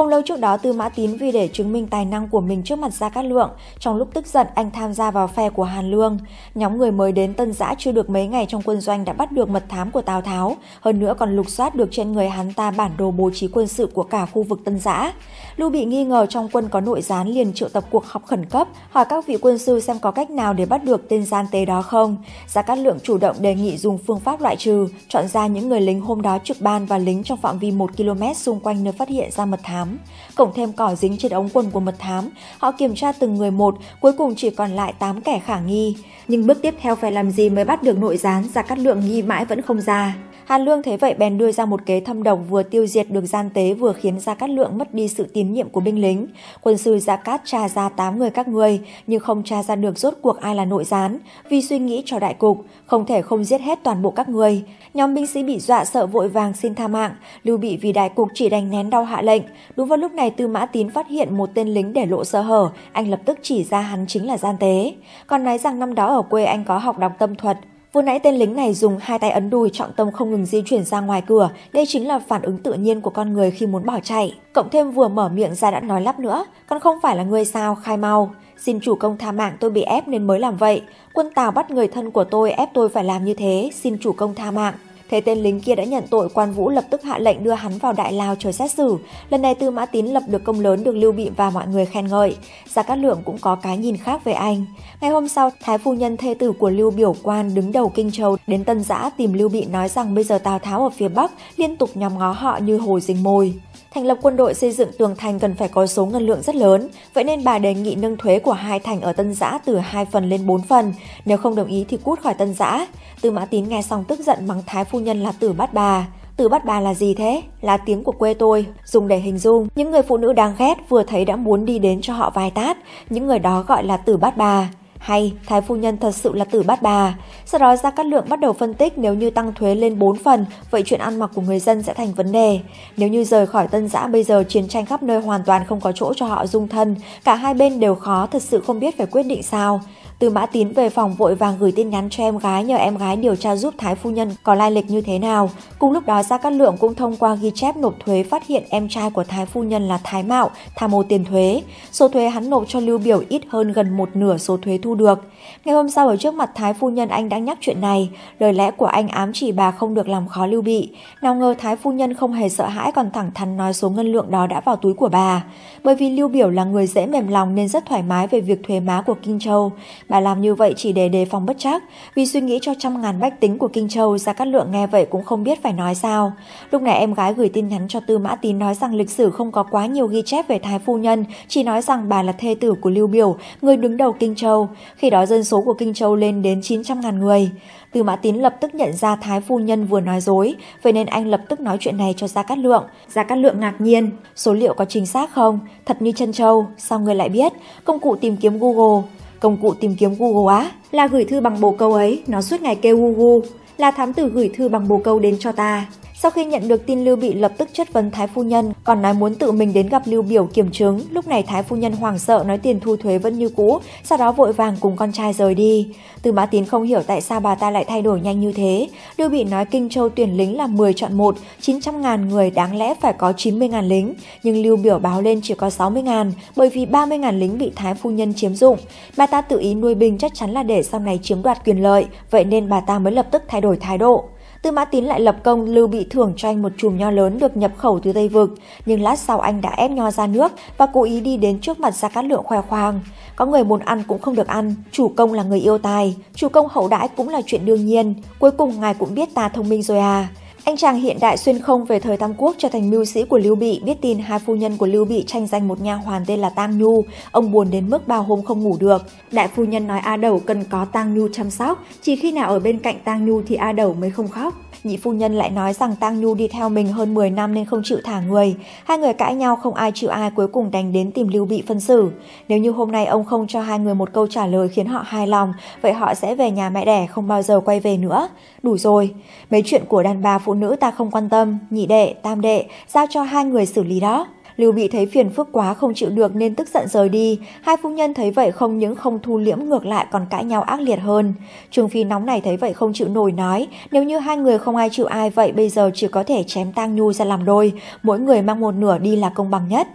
Không lâu trước đó, Tư Mã Tín vì để chứng minh tài năng của mình trước mặt Gia Cát Lượng, trong lúc tức giận anh tham gia vào phe của Hàn Lương. Nhóm người mới đến Tân Giã chưa được mấy ngày trong quân doanh đã bắt được mật thám của Tào Tháo, hơn nữa còn lục soát được trên người hắn ta bản đồ bố trí quân sự của cả khu vực Tân Giã. Lưu Bị nghi ngờ trong quân có nội gián liền triệu tập cuộc họp khẩn cấp, hỏi các vị quân sư xem có cách nào để bắt được tên gian tế đó không. Gia Cát Lượng chủ động đề nghị dùng phương pháp loại trừ, chọn ra những người lính hôm đó trực ban và lính trong phạm vi 1 km xung quanh nơi phát hiện ra mật thám thám. Cộng thêm cỏ dính trên ống quần của mật thám, họ kiểm tra từng người một, cuối cùng chỉ còn lại 8 kẻ khả nghi. Nhưng bước tiếp theo phải làm gì mới bắt được nội gián ra cắt lượng nghi mãi vẫn không ra. Hàn Lương thế vậy bèn đưa ra một kế thâm độc vừa tiêu diệt được gian tế vừa khiến Gia Cát Lượng mất đi sự tín nhiệm của binh lính. Quân sư Gia Cát tra ra 8 người các người, nhưng không tra ra được rốt cuộc ai là nội gián, vì suy nghĩ cho đại cục, không thể không giết hết toàn bộ các người. Nhóm binh sĩ bị dọa sợ vội vàng xin tha mạng, Lưu Bị vì đại cục chỉ đành nén đau hạ lệnh. Đúng vào lúc này Tư Mã Tín phát hiện một tên lính để lộ sơ hở, anh lập tức chỉ ra hắn chính là gian tế. Còn nói rằng năm đó ở quê anh có học đọc tâm thuật, Vừa nãy tên lính này dùng hai tay ấn đùi trọng tâm không ngừng di chuyển ra ngoài cửa, đây chính là phản ứng tự nhiên của con người khi muốn bỏ chạy. Cộng thêm vừa mở miệng ra đã nói lắp nữa, con không phải là người sao, khai mau. Xin chủ công tha mạng tôi bị ép nên mới làm vậy, quân tào bắt người thân của tôi ép tôi phải làm như thế, xin chủ công tha mạng. Thế tên lính kia đã nhận tội, quan vũ lập tức hạ lệnh đưa hắn vào Đại Lao chờ xét xử. Lần này Tư Mã Tín lập được công lớn được Lưu Bị và mọi người khen ngợi. Gia Cát Lượng cũng có cái nhìn khác về anh. Ngày hôm sau, Thái Phu Nhân thê tử của Lưu Biểu Quan đứng đầu Kinh Châu đến Tân Giã tìm Lưu Bị nói rằng bây giờ Tào Tháo ở phía Bắc liên tục nhằm ngó họ như hồi dính mồi. Thành lập quân đội xây dựng tường thành cần phải có số ngân lượng rất lớn, vậy nên bà đề nghị nâng thuế của hai thành ở Tân Giã từ 2 phần lên 4 phần, nếu không đồng ý thì cút khỏi Tân Giã. Tư Mã Tín nghe xong tức giận mắng Thái Phu Nhân là tử bắt bà. Tử bắt bà là gì thế? Là tiếng của quê tôi, dùng để hình dung. Những người phụ nữ đang ghét vừa thấy đã muốn đi đến cho họ vài tát, những người đó gọi là tử bắt bà. Hay Thái Phu Nhân thật sự là tử bát bà. Sau đó Gia Cát Lượng bắt đầu phân tích nếu như tăng thuế lên 4 phần, vậy chuyện ăn mặc của người dân sẽ thành vấn đề. Nếu như rời khỏi tân giã bây giờ chiến tranh khắp nơi hoàn toàn không có chỗ cho họ dung thân, cả hai bên đều khó thật sự không biết phải quyết định sao. Từ Mã Tín về phòng vội vàng gửi tin nhắn cho em gái nhờ em gái điều tra giúp Thái Phu Nhân có lai lịch như thế nào. Cùng lúc đó Gia Cát Lượng cũng thông qua ghi chép nộp thuế phát hiện em trai của Thái Phu Nhân là Thái Mạo tham ô tiền thuế. Số thuế hắn nộp cho Lưu Biểu ít hơn gần một nửa số thuế thu được. Ngày hôm sau ở trước mặt Thái phu nhân anh đã nhắc chuyện này, lời lẽ của anh ám chỉ bà không được làm khó Lưu Bị. Nào ngờ Thái phu nhân không hề sợ hãi còn thẳng thắn nói số ngân lượng đó đã vào túi của bà. Bởi vì Lưu Biểu là người dễ mềm lòng nên rất thoải mái về việc thuế má của Kinh Châu. Bà làm như vậy chỉ để đề phòng bất chắc, vì suy nghĩ cho trăm ngàn bách tính của Kinh Châu ra các lượng nghe vậy cũng không biết phải nói sao. Lúc này em gái gửi tin nhắn cho Tư Mã Tín nói rằng lịch sử không có quá nhiều ghi chép về Thái phu nhân, chỉ nói rằng bà là thê tử của Lưu Biểu, người đứng đầu Kinh Châu. Khi đó dân số của Kinh Châu lên đến 900.000 người. Từ Mã Tín lập tức nhận ra Thái Phu Nhân vừa nói dối, vậy nên anh lập tức nói chuyện này cho Gia Cát Lượng. Gia Cát Lượng ngạc nhiên, số liệu có chính xác không? Thật như chân châu, sao người lại biết? Công cụ tìm kiếm Google. Công cụ tìm kiếm Google á? Là gửi thư bằng bồ câu ấy, nó suốt ngày kêu Google. Là thám tử gửi thư bằng bồ câu đến cho ta. Sau khi nhận được tin Lưu Bị lập tức chất vấn Thái Phu Nhân, còn nói muốn tự mình đến gặp Lưu Biểu kiểm chứng. Lúc này Thái Phu Nhân hoảng sợ nói tiền thu thuế vẫn như cũ, sau đó vội vàng cùng con trai rời đi. Từ Mã Tín không hiểu tại sao bà ta lại thay đổi nhanh như thế. Lưu Bị nói Kinh Châu tuyển lính là 10 chọn 1, 900 ngàn người đáng lẽ phải có 90 ngàn lính, nhưng Lưu Biểu báo lên chỉ có 60 ngàn, bởi vì 30 ngàn lính bị Thái Phu Nhân chiếm dụng. Bà ta tự ý nuôi binh chắc chắn là để sau này chiếm đoạt quyền lợi, vậy nên bà ta mới lập tức thay đổi thái độ. Tư Mã Tín lại lập công Lưu Bị thưởng cho anh một chùm nho lớn được nhập khẩu từ Tây Vực, nhưng lát sau anh đã ép nho ra nước và cố ý đi đến trước mặt Gia Cát Lượng khoe khoang. Có người muốn ăn cũng không được ăn, chủ công là người yêu tài, chủ công hậu đãi cũng là chuyện đương nhiên, cuối cùng ngài cũng biết ta thông minh rồi à. Anh chàng hiện đại xuyên không về thời Tam Quốc trở thành mưu sĩ của Lưu Bị biết tin hai phu nhân của Lưu Bị tranh giành một nha hoàn tên là Tang Nhu, ông buồn đến mức bao hôm không ngủ được. Đại phu nhân nói A Đầu cần có Tang Nhu chăm sóc, chỉ khi nào ở bên cạnh Tang Nhu thì A Đầu mới không khóc. Nhị phu nhân lại nói rằng Tang Nhu đi theo mình hơn 10 năm nên không chịu thả người. Hai người cãi nhau không ai chịu ai cuối cùng đánh đến tìm Lưu Bị phân xử. Nếu như hôm nay ông không cho hai người một câu trả lời khiến họ hài lòng, vậy họ sẽ về nhà mẹ đẻ không bao giờ quay về nữa. Đủ rồi, mấy chuyện của đàn bà phụ nữ ta không quan tâm, nhị đệ, tam đệ, giao cho hai người xử lý đó. Lưu Bị thấy phiền phức quá không chịu được nên tức giận rời đi, hai phu nhân thấy vậy không những không thu liễm ngược lại còn cãi nhau ác liệt hơn. Trương Phi nóng này thấy vậy không chịu nổi nói, nếu như hai người không ai chịu ai vậy bây giờ chỉ có thể chém tang nhu ra làm đôi, mỗi người mang một nửa đi là công bằng nhất.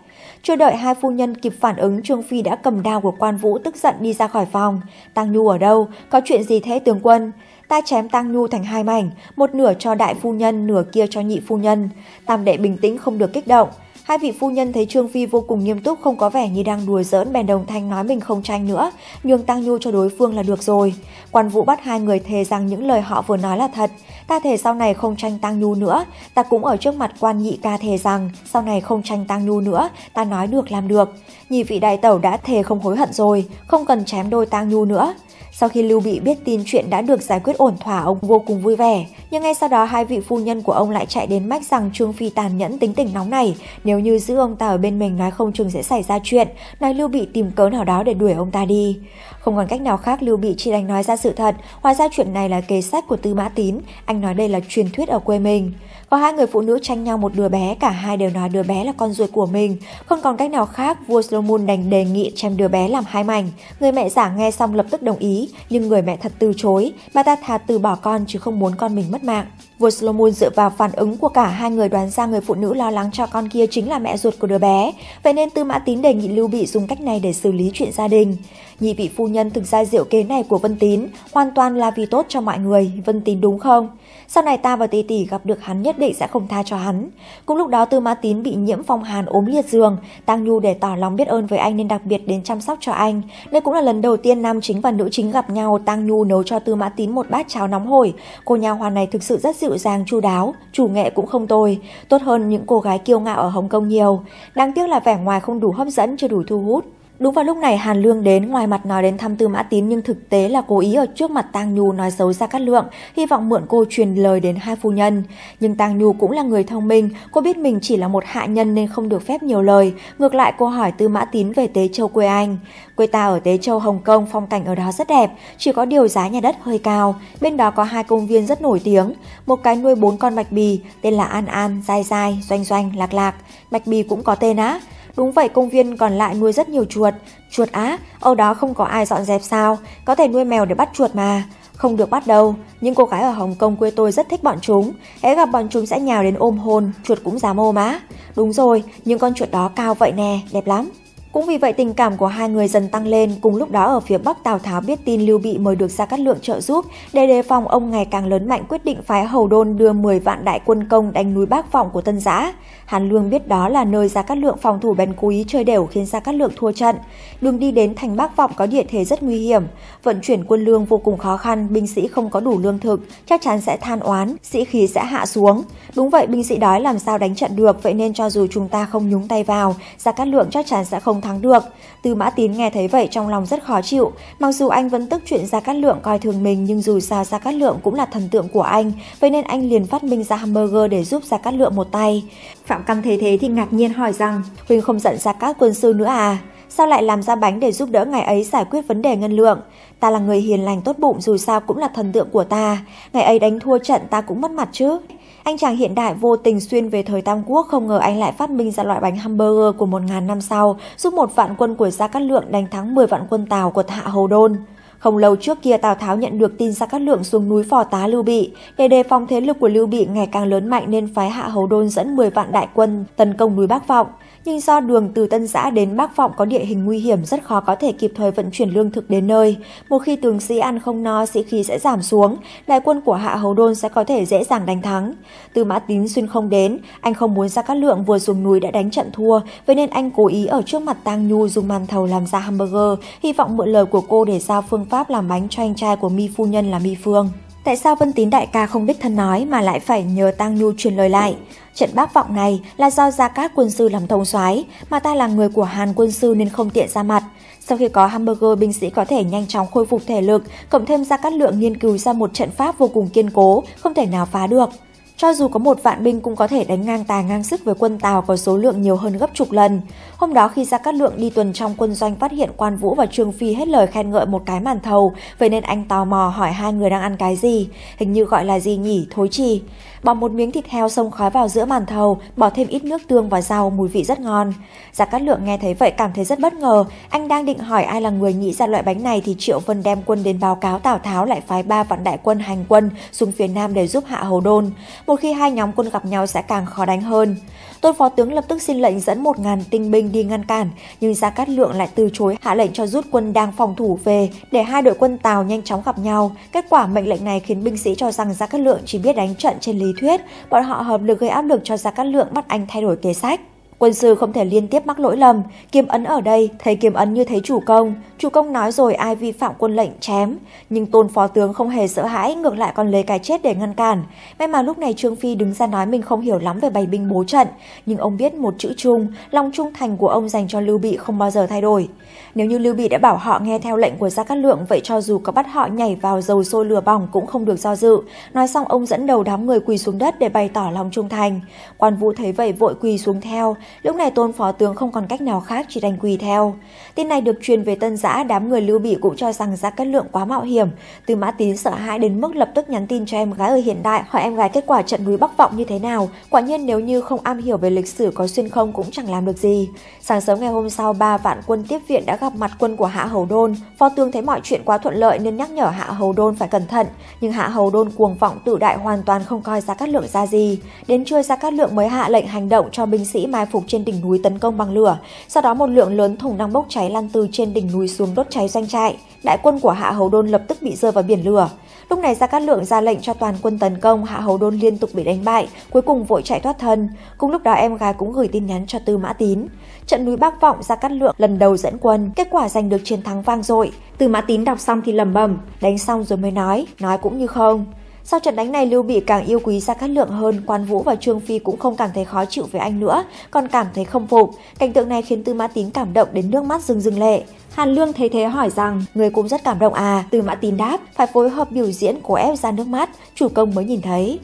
Chưa đợi hai phu nhân kịp phản ứng, Trương Phi đã cầm đao của quan vũ tức giận đi ra khỏi phòng. Tăng Nhu ở đâu? Có chuyện gì thế tướng quân? Ta chém Tăng Nhu thành hai mảnh, một nửa cho đại phu nhân, nửa kia cho nhị phu nhân. Tam đệ bình tĩnh không được kích động. Hai vị phu nhân thấy Trương Phi vô cùng nghiêm túc không có vẻ như đang đùa giỡn bèn đồng thanh nói mình không tranh nữa, nhường Tăng Nhu cho đối phương là được rồi. Quan Vũ bắt hai người thề rằng những lời họ vừa nói là thật, ta thề sau này không tranh Tăng Nhu nữa, ta cũng ở trước mặt quan nhị ca thề rằng sau này không tranh Tăng Nhu nữa, ta nói được làm được. Nhị vị đại tẩu đã thề không hối hận rồi, không cần chém đôi Tăng Nhu nữa. Sau khi Lưu Bị biết tin chuyện đã được giải quyết ổn thỏa, ông vô cùng vui vẻ. Nhưng ngay sau đó hai vị phu nhân của ông lại chạy đến mách rằng Trương Phi tàn nhẫn tính tình nóng này. Nếu như giữ ông ta ở bên mình nói không chừng sẽ xảy ra chuyện, nói Lưu Bị tìm cớ nào đó để đuổi ông ta đi. Không còn cách nào khác Lưu Bị chỉ đành nói ra sự thật, hóa ra chuyện này là kế sách của Tư Mã Tín, anh nói đây là truyền thuyết ở quê mình. Có hai người phụ nữ tranh nhau một đứa bé, cả hai đều nói đứa bé là con ruột của mình. Không còn cách nào khác, vua Solomon đành đề nghị chém đứa bé làm hai mảnh. Người mẹ giả nghe xong lập tức đồng ý, nhưng người mẹ thật từ chối. Bà ta thà từ bỏ con chứ không muốn con mình mất mạng. Vua Solomon dựa vào phản ứng của cả hai người đoán ra người phụ nữ lo lắng cho con kia chính là mẹ ruột của đứa bé, vậy nên Tư Mã Tín đề nghị Lưu Bị dùng cách này để xử lý chuyện gia đình. Nhị vị phu nhân thực ra diệu kế này của Vân Tín hoàn toàn là vì tốt cho mọi người, Vân Tín đúng không? Sau này ta và tỷ tỷ gặp được hắn nhất định sẽ không tha cho hắn. Cũng lúc đó Tư Mã Tín bị nhiễm phong hàn ốm liệt giường, Tăng Nhu để tỏ lòng biết ơn với anh nên đặc biệt đến chăm sóc cho anh. Đây cũng là lần đầu tiên nam chính và nữ chính gặp nhau, Tăng Nhu nấu cho Tư Mã Tín một bát cháo nóng hổi. Cô nhà hoàn này thực sự rất dịu dàng chu đáo, chủ nghệ cũng không tồi, tốt hơn những cô gái kiêu ngạo ở Hồng Kông nhiều. Đáng tiếc là vẻ ngoài không đủ hấp dẫn, chưa đủ thu hút. Đúng vào lúc này Hàn Lương đến ngoài mặt nói đến thăm Tư Mã Tín nhưng thực tế là cố ý ở trước mặt Tang Nhu nói xấu ra Cát Lượng, hy vọng mượn cô truyền lời đến hai phu nhân. Nhưng Tang Nhu cũng là người thông minh, cô biết mình chỉ là một hạ nhân nên không được phép nhiều lời. Ngược lại cô hỏi Tư Mã Tín về Tế Châu quê anh. Quê ta ở Tế Châu Hồng Kông phong cảnh ở đó rất đẹp, chỉ có điều giá nhà đất hơi cao. Bên đó có hai công viên rất nổi tiếng, một cái nuôi bốn con bạch bì tên là An An, Dai Dai, Doanh Doanh, Lạc Lạc. Bạch bì cũng có tên á. Đúng vậy công viên còn lại nuôi rất nhiều chuột. Chuột á, ở đó không có ai dọn dẹp sao, có thể nuôi mèo để bắt chuột mà. Không được bắt đâu, nhưng cô gái ở Hồng Kông quê tôi rất thích bọn chúng. Hễ gặp bọn chúng sẽ nhào đến ôm hôn, chuột cũng dám ôm á. Đúng rồi, những con chuột đó cao vậy nè, đẹp lắm. Cũng vì vậy tình cảm của hai người dần tăng lên, cùng lúc đó ở phía Bắc Tào Tháo biết tin Lưu Bị mời được ra cát lượng trợ giúp, để đề phòng ông ngày càng lớn mạnh quyết định phái Hầu Đôn đưa 10 vạn đại quân công đánh núi Bác Vọng của Tân Giã. Hàn Lương biết đó là nơi ra cát lượng phòng thủ bèn cố ý chơi đều khiến ra cát lượng thua trận. Đường đi đến thành Bác Vọng có địa thế rất nguy hiểm, vận chuyển quân lương vô cùng khó khăn, binh sĩ không có đủ lương thực, chắc chắn sẽ than oán, sĩ khí sẽ hạ xuống. Đúng vậy, binh sĩ đói làm sao đánh trận được, vậy nên cho dù chúng ta không nhúng tay vào, ra cát lượng chắc chắn sẽ không thắng được. Từ Mã Tín nghe thấy vậy trong lòng rất khó chịu, mặc dù anh vẫn tức chuyện Gia Cát Lượng coi thường mình nhưng dù sao Gia Cát Lượng cũng là thần tượng của anh, vậy nên anh liền phát minh ra hamburger để giúp Gia Cát Lượng một tay. Phạm Căng thấy thế thì ngạc nhiên hỏi rằng, Huynh không giận Gia Cát quân sư nữa à? Sao lại làm ra bánh để giúp đỡ ngày ấy giải quyết vấn đề ngân lượng? Ta là người hiền lành tốt bụng dù sao cũng là thần tượng của ta. Ngày ấy đánh thua trận ta cũng mất mặt chứ. Anh chàng hiện đại vô tình xuyên về thời Tam Quốc không ngờ anh lại phát minh ra loại bánh hamburger của một ngàn năm sau, giúp một vạn quân của Gia Cát Lượng đánh thắng 10 vạn quân Tào của Hạ Hầu Đôn. Không lâu trước kia Tào Tháo nhận được tin Gia Cát Lượng xuống núi phò tá Lưu Bị, để đề phòng thế lực của Lưu Bị ngày càng lớn mạnh nên phái Hạ Hầu Đôn dẫn 10 vạn đại quân tấn công núi bác Vọng nhưng do đường từ Tân Giã đến Bắc Vọng có địa hình nguy hiểm rất khó có thể kịp thời vận chuyển lương thực đến nơi. Một khi tướng sĩ ăn không no, sĩ khí sẽ giảm xuống, đại quân của Hạ Hầu Đôn sẽ có thể dễ dàng đánh thắng. Từ Mã Tín xuyên không đến, anh không muốn ra các lượng vừa xuống núi đã đánh trận thua, vậy nên anh cố ý ở trước mặt Tang Nhu dùng màn thầu làm ra hamburger, hy vọng mượn lời của cô để giao phương pháp làm bánh cho anh trai của Mi Phu Nhân là Mi Phương. Tại sao Vân Tín đại ca không đích thân nói mà lại phải nhờ Tăng Nhu truyền lời lại? Trận bác vọng này là do Gia Cát quân sư làm thông soái, mà ta là người của Hàn quân sư nên không tiện ra mặt. Sau khi có hamburger, binh sĩ có thể nhanh chóng khôi phục thể lực, cộng thêm Gia Cát lượng nghiên cứu ra một trận pháp vô cùng kiên cố, không thể nào phá được. Cho dù có một vạn binh cũng có thể đánh ngang tà ngang sức với quân Tào có số lượng nhiều hơn gấp chục lần. Hôm đó khi ra Cát Lượng đi tuần trong quân doanh phát hiện Quan Vũ và Trương Phi hết lời khen ngợi một cái màn thầu, vậy nên anh tò mò hỏi hai người đang ăn cái gì, hình như gọi là gì nhỉ, thối trì. Bỏ một miếng thịt heo xông khói vào giữa màn thầu, bỏ thêm ít nước tương và rau, mùi vị rất ngon. Giả Cát Lượng nghe thấy vậy cảm thấy rất bất ngờ, anh đang định hỏi ai là người nghĩ ra loại bánh này thì Triệu Vân đem quân đến báo cáo Tào Tháo lại phái ba vạn đại quân hành quân xuống phía nam để giúp hạ Hầu Đôn một khi hai nhóm quân gặp nhau sẽ càng khó đánh hơn. Tôn Phó Tướng lập tức xin lệnh dẫn 1.000 tinh binh đi ngăn cản, nhưng Gia Cát Lượng lại từ chối hạ lệnh cho rút quân đang phòng thủ về để hai đội quân tàu nhanh chóng gặp nhau. Kết quả mệnh lệnh này khiến binh sĩ cho rằng Gia Cát Lượng chỉ biết đánh trận trên lý thuyết, bọn họ hợp lực gây áp lực cho Gia Cát Lượng bắt anh thay đổi kế sách. Quân sư không thể liên tiếp mắc lỗi lầm, Kiếm Ấn ở đây thấy Kiếm Ấn như thấy chủ công, chủ công nói rồi ai vi phạm quân lệnh chém, nhưng Tôn phó tướng không hề sợ hãi, ngược lại còn lấy cái chết để ngăn cản. May mà lúc này Trương Phi đứng ra nói mình không hiểu lắm về bày binh bố trận, nhưng ông biết một chữ chung, lòng trung thành của ông dành cho Lưu Bị không bao giờ thay đổi. Nếu như Lưu Bị đã bảo họ nghe theo lệnh của Gia Cát Lượng, vậy cho dù có bắt họ nhảy vào dầu sôi lửa bỏng cũng không được do dự. Nói xong ông dẫn đầu đám người quỳ xuống đất để bày tỏ lòng trung thành. Quan Vũ thấy vậy vội quỳ xuống theo. Lúc này tôn phó tướng không còn cách nào khác chỉ đành quỳ theo. Tin này được truyền về Tân Giã, đám người Lưu Bị cũng cho rằng Gia Cát Lượng quá mạo hiểm. Từ Mã Tín sợ hãi đến mức lập tức nhắn tin cho em gái ở hiện đại hỏi em gái kết quả trận núi Bắc Vọng như thế nào. Quả nhiên nếu như không am hiểu về lịch sử có xuyên không cũng chẳng làm được gì. Sáng sớm ngày hôm sau ba vạn quân tiếp viện đã gặp gặp mặt quân của Hạ Hầu Đôn, Phó tướng thấy mọi chuyện quá thuận lợi nên nhắc nhở Hạ Hầu Đôn phải cẩn thận, nhưng Hạ Hầu Đôn cuồng vọng tự đại hoàn toàn không coi Gia Cát Lượng ra gì. Đến trưa ra Cát Lượng mới hạ lệnh hành động cho binh sĩ mai phục trên đỉnh núi tấn công bằng lửa, sau đó một lượng lớn thùng năng bốc cháy lan từ trên đỉnh núi xuống đốt cháy doanh trại đại quân của Hạ Hầu Đôn lập tức bị rơi vào biển lửa. Lúc này Gia Cát Lượng ra lệnh cho toàn quân tấn công, Hạ Hầu Đôn liên tục bị đánh bại, cuối cùng vội chạy thoát thân. Cùng lúc đó em gái cũng gửi tin nhắn cho Tư Mã Tín. Trận núi Bắc Vọng Gia Cát Lượng lần đầu dẫn quân, kết quả giành được chiến thắng vang dội. Tư Mã Tín đọc xong thì lẩm bẩm, đánh xong rồi mới nói, nói cũng như không. Sau trận đánh này Lưu Bị càng yêu quý Gia Cát Lượng hơn, Quan Vũ và Trương Phi cũng không cảm thấy khó chịu với anh nữa, còn cảm thấy không phục. Cảnh tượng này khiến Tư Mã Tín cảm động đến nước mắt rưng rưng lệ. Hàn Lương thấy thế hỏi rằng, người cũng rất cảm động à, Tư Mã Tín đáp, phải phối hợp biểu diễn của ép ra nước mắt, chủ công mới nhìn thấy.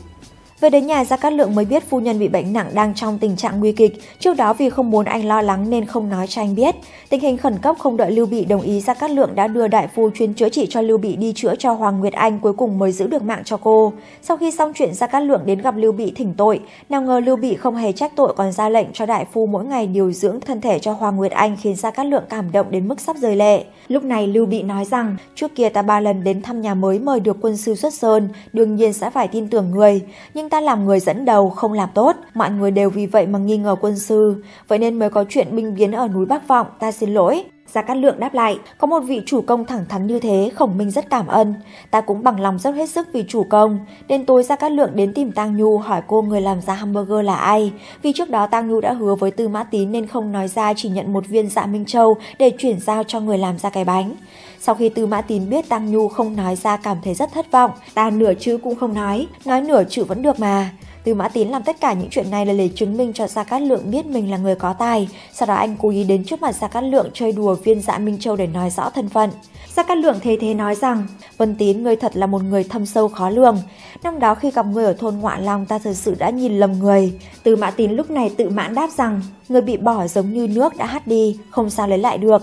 Về đến nhà Gia Cát Lượng mới biết phu nhân bị bệnh nặng đang trong tình trạng nguy kịch, trước đó vì không muốn anh lo lắng nên không nói cho anh biết. Tình hình khẩn cấp không đợi Lưu Bị đồng ý Gia Cát Lượng đã đưa đại phu chuyên chữa trị cho Lưu Bị đi chữa cho Hoàng Nguyệt Anh cuối cùng mới giữ được mạng cho cô. Sau khi xong chuyện Gia Cát Lượng đến gặp Lưu Bị thỉnh tội, nào ngờ Lưu Bị không hề trách tội còn ra lệnh cho đại phu mỗi ngày điều dưỡng thân thể cho Hoàng Nguyệt Anh khiến Gia Cát Lượng cảm động đến mức sắp rơi lệ. Lúc này Lưu Bị nói rằng, trước kia ta ba lần đến thăm nhà mới mời được quân sư xuất sơn, đương nhiên sẽ phải tin tưởng người, nhưng ta làm người dẫn đầu, không làm tốt. Mọi người đều vì vậy mà nghi ngờ quân sư. Vậy nên mới có chuyện binh biến ở núi Bắc Vọng, ta xin lỗi. Gia Cát Lượng đáp lại, có một vị chủ công thẳng thắn như thế, Khổng Minh rất cảm ơn. Ta cũng bằng lòng dốc hết sức vì chủ công. Đến tối Gia Cát Lượng đến tìm Tang Nhu hỏi cô người làm ra hamburger là ai. Vì trước đó Tang Nhu đã hứa với Tư Mã Tín nên không nói ra chỉ nhận một viên dạ Minh Châu để chuyển giao cho người làm ra cái bánh. Sau khi Tư Mã Tín biết Tăng Nhu không nói ra cảm thấy rất thất vọng, ta nửa chữ cũng không nói, nói nửa chữ vẫn được mà. Tư Mã Tín làm tất cả những chuyện này là để chứng minh cho Gia Cát Lượng biết mình là người có tài. Sau đó anh cố ý đến trước mặt Gia Cát Lượng chơi đùa viên dạ Minh Châu để nói rõ thân phận. Gia Cát Lượng thế thế nói rằng, Vân Tín ngươi thật là một người thâm sâu khó lường. Năm đó khi gặp người ở thôn Ngoạ Long ta thật sự đã nhìn lầm người. Tư Mã Tín lúc này tự mãn đáp rằng, người bị bỏ giống như nước đã hắt đi, không sao lấy lại được.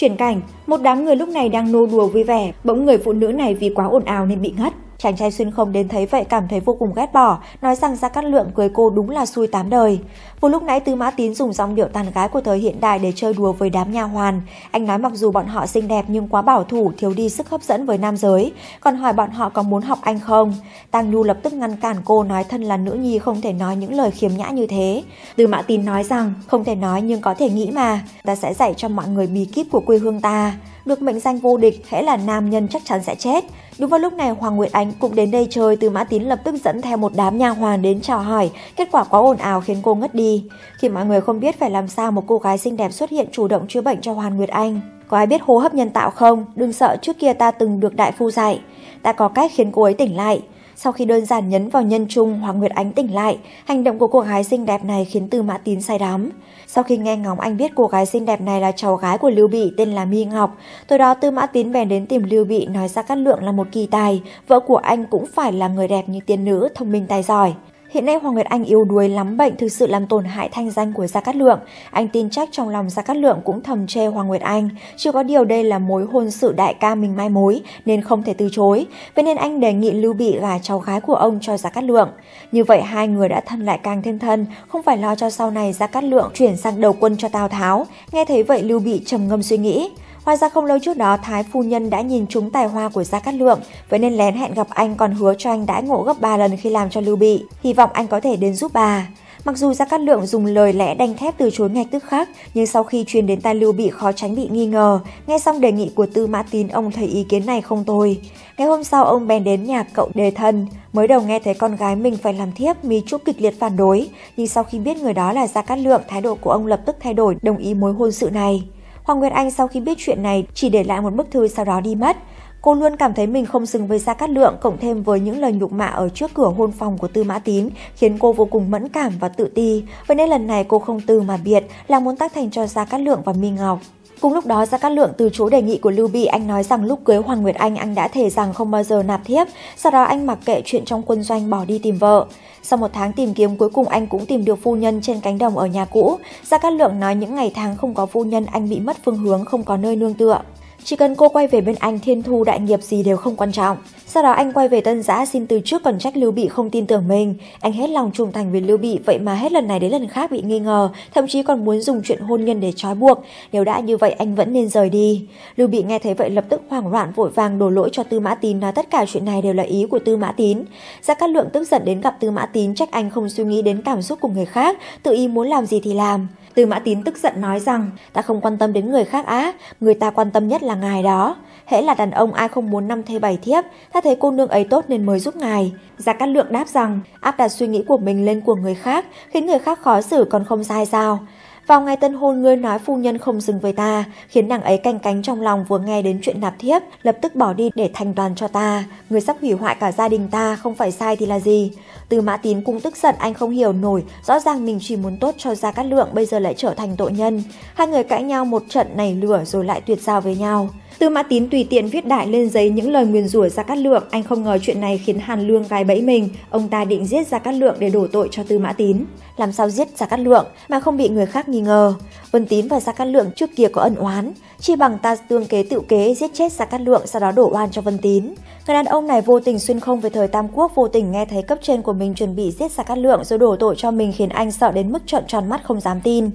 Chuyển cảnh, một đám người lúc này đang nô đùa vui vẻ, bỗng người phụ nữ này vì quá ồn ào nên bị ngất. Chàng trai xuyên không đến thấy vậy cảm thấy vô cùng ghét bỏ, nói rằng ra Cát Lượng cưới cô đúng là xui tám đời. Vừa lúc nãy Tư Mã Tín dùng giọng điệu tàn gái của thời hiện đại để chơi đùa với đám nha hoàn. Anh nói mặc dù bọn họ xinh đẹp nhưng quá bảo thủ, thiếu đi sức hấp dẫn với nam giới, còn hỏi bọn họ có muốn học anh không. Tang Nhu lập tức ngăn cản cô nói thân là nữ nhi không thể nói những lời khiếm nhã như thế. Tư Mã Tín nói rằng không thể nói nhưng có thể nghĩ mà, ta sẽ dạy cho mọi người bí kíp của quê hương ta. Được mệnh danh vô địch, hễ là nam nhân chắc chắn sẽ chết. Đúng vào lúc này Hoàng Nguyệt Ánh cũng đến đây chơi, Tư Mã Tín lập tức dẫn theo một đám nha hoàn đến chào hỏi, kết quả quá ồn ào khiến cô ngất đi khi mọi người không biết phải làm sao một cô gái xinh đẹp xuất hiện chủ động chữa bệnh cho Hoàn Nguyệt Anh. Có ai biết hô hấp nhân tạo không? Đừng sợ trước kia ta từng được đại phu dạy. Ta có cách khiến cô ấy tỉnh lại. Sau khi đơn giản nhấn vào nhân trung, Hoàng Nguyệt Ánh tỉnh lại, hành động của cô gái xinh đẹp này khiến Tư Mã Tín say đắm. Sau khi nghe ngóng anh biết cô gái xinh đẹp này là cháu gái của Lưu Bị tên là Mi Ngọc, tối đó Tư Mã Tín bèn đến tìm Lưu Bị nói ra Cát Lượng là một kỳ tài, vợ của anh cũng phải là người đẹp như tiên nữ, thông minh tài giỏi. Hiện nay Hoàng Nguyệt Anh yếu đuối lắm bệnh thực sự làm tổn hại thanh danh của Gia Cát Lượng. Anh tin chắc trong lòng Gia Cát Lượng cũng thầm chê Hoàng Nguyệt Anh. chưa có điều đây là mối hôn sự đại ca mình mai mối nên không thể từ chối. Vậy nên anh đề nghị Lưu Bị gả cháu gái của ông cho Gia Cát Lượng. Như vậy hai người đã thân lại càng thêm thân, không phải lo cho sau này Gia Cát Lượng chuyển sang đầu quân cho Tào Tháo. Nghe thấy vậy Lưu Bị trầm ngâm suy nghĩ. Ngoài ra không lâu trước đó, Thái Phu Nhân đã nhìn trúng tài hoa của Gia Cát Lượng, vậy nên lén hẹn gặp anh còn hứa cho anh đãi ngộ gấp 3 lần khi làm cho Lưu Bị, hy vọng anh có thể đến giúp bà. Mặc dù Gia Cát Lượng dùng lời lẽ đanh thép từ chối ngay tức khắc, nhưng sau khi truyền đến tai Lưu Bị khó tránh bị nghi ngờ, nghe xong đề nghị của Tư Mã Tín ông thấy ý kiến này không tồi. Ngày hôm sau ông bèn đến nhà cậu đề thân, mới đầu nghe thấy con gái mình phải làm thiếp mi chút kịch liệt phản đối, nhưng sau khi biết người đó là Gia Cát Lượng, thái độ của ông lập tức thay đổi đồng ý mối hôn sự này. Hoàng Nguyệt Anh sau khi biết chuyện này chỉ để lại một bức thư sau đó đi mất. Cô luôn cảm thấy mình không xứng với Gia Cát Lượng cộng thêm với những lời nhục mạ ở trước cửa hôn phòng của Tư Mã Tín khiến cô vô cùng mẫn cảm và tự ti. Vậy nên lần này cô không từ mà biệt là muốn tác thành cho Gia Cát Lượng và Minh Ngọc. Cùng lúc đó, Gia Cát Lượng từ chối đề nghị của Lưu Bị, anh nói rằng lúc cưới Hoàng Nguyệt Anh, anh đã thề rằng không bao giờ nạp thiếp, sau đó anh mặc kệ chuyện trong quân doanh bỏ đi tìm vợ. Sau một tháng tìm kiếm cuối cùng anh cũng tìm được phu nhân trên cánh đồng ở nhà cũ. Gia Cát Lượng nói những ngày tháng không có phu nhân anh bị mất phương hướng, không có nơi nương tựa. Chỉ cần cô quay về bên anh thiên thu đại nghiệp gì đều không quan trọng. Sau đó anh quay về tân giã xin từ trước còn trách Lưu Bị không tin tưởng mình. Anh hết lòng trung thành với Lưu Bị vậy mà hết lần này đến lần khác bị nghi ngờ, thậm chí còn muốn dùng chuyện hôn nhân để trói buộc. Nếu đã như vậy anh vẫn nên rời đi. Lưu Bị nghe thấy vậy lập tức hoảng loạn vội vàng đổ lỗi cho Tư Mã Tín nói tất cả chuyện này đều là ý của Tư Mã Tín. Gia Cát Lượng tức giận đến gặp Tư Mã Tín trách anh không suy nghĩ đến cảm xúc của người khác, tự ý muốn làm gì thì làm. Tư Mã Tín tức giận nói rằng ta không quan tâm đến người khác á, người ta quan tâm nhất là là ngài đó. Hễ là đàn ông ai không muốn năm thê bảy thiếp, ta thấy cô nương ấy tốt nên mới giúp ngài. Gia Cát Lượng đáp rằng, áp đặt suy nghĩ của mình lên của người khác, khiến người khác khó xử còn không sai sao. Vào ngày tân hôn ngươi nói phu nhân không dừng với ta, khiến nàng ấy canh cánh trong lòng vừa nghe đến chuyện nạp thiếp, lập tức bỏ đi để thành toàn cho ta. người sắp hủy hoại cả gia đình ta, không phải sai thì là gì. Từ Mã Tín cũng tức giận anh không hiểu nổi, rõ ràng mình chỉ muốn tốt cho Gia Cát Lượng bây giờ lại trở thành tội nhân. Hai người cãi nhau một trận này lửa rồi lại tuyệt giao với nhau. Tư Mã Tín tùy tiện viết đại lên giấy những lời nguyền rủa Gia Cát Lượng, anh không ngờ chuyện này khiến Hàn Lương gài bẫy mình, ông ta định giết Gia Cát Lượng để đổ tội cho Tư Mã Tín. Làm sao giết Gia Cát Lượng mà không bị người khác nghi ngờ? Vân Tín và Gia Cát Lượng trước kia có ân oán, chi bằng ta tương kế tự kế giết chết Gia Cát Lượng sau đó đổ oan cho Vân Tín. Người đàn ông này vô tình xuyên không về thời Tam Quốc vô tình nghe thấy cấp trên của mình chuẩn bị giết Gia Cát Lượng rồi đổ tội cho mình khiến anh sợ đến mức trợn tròn mắt không dám tin.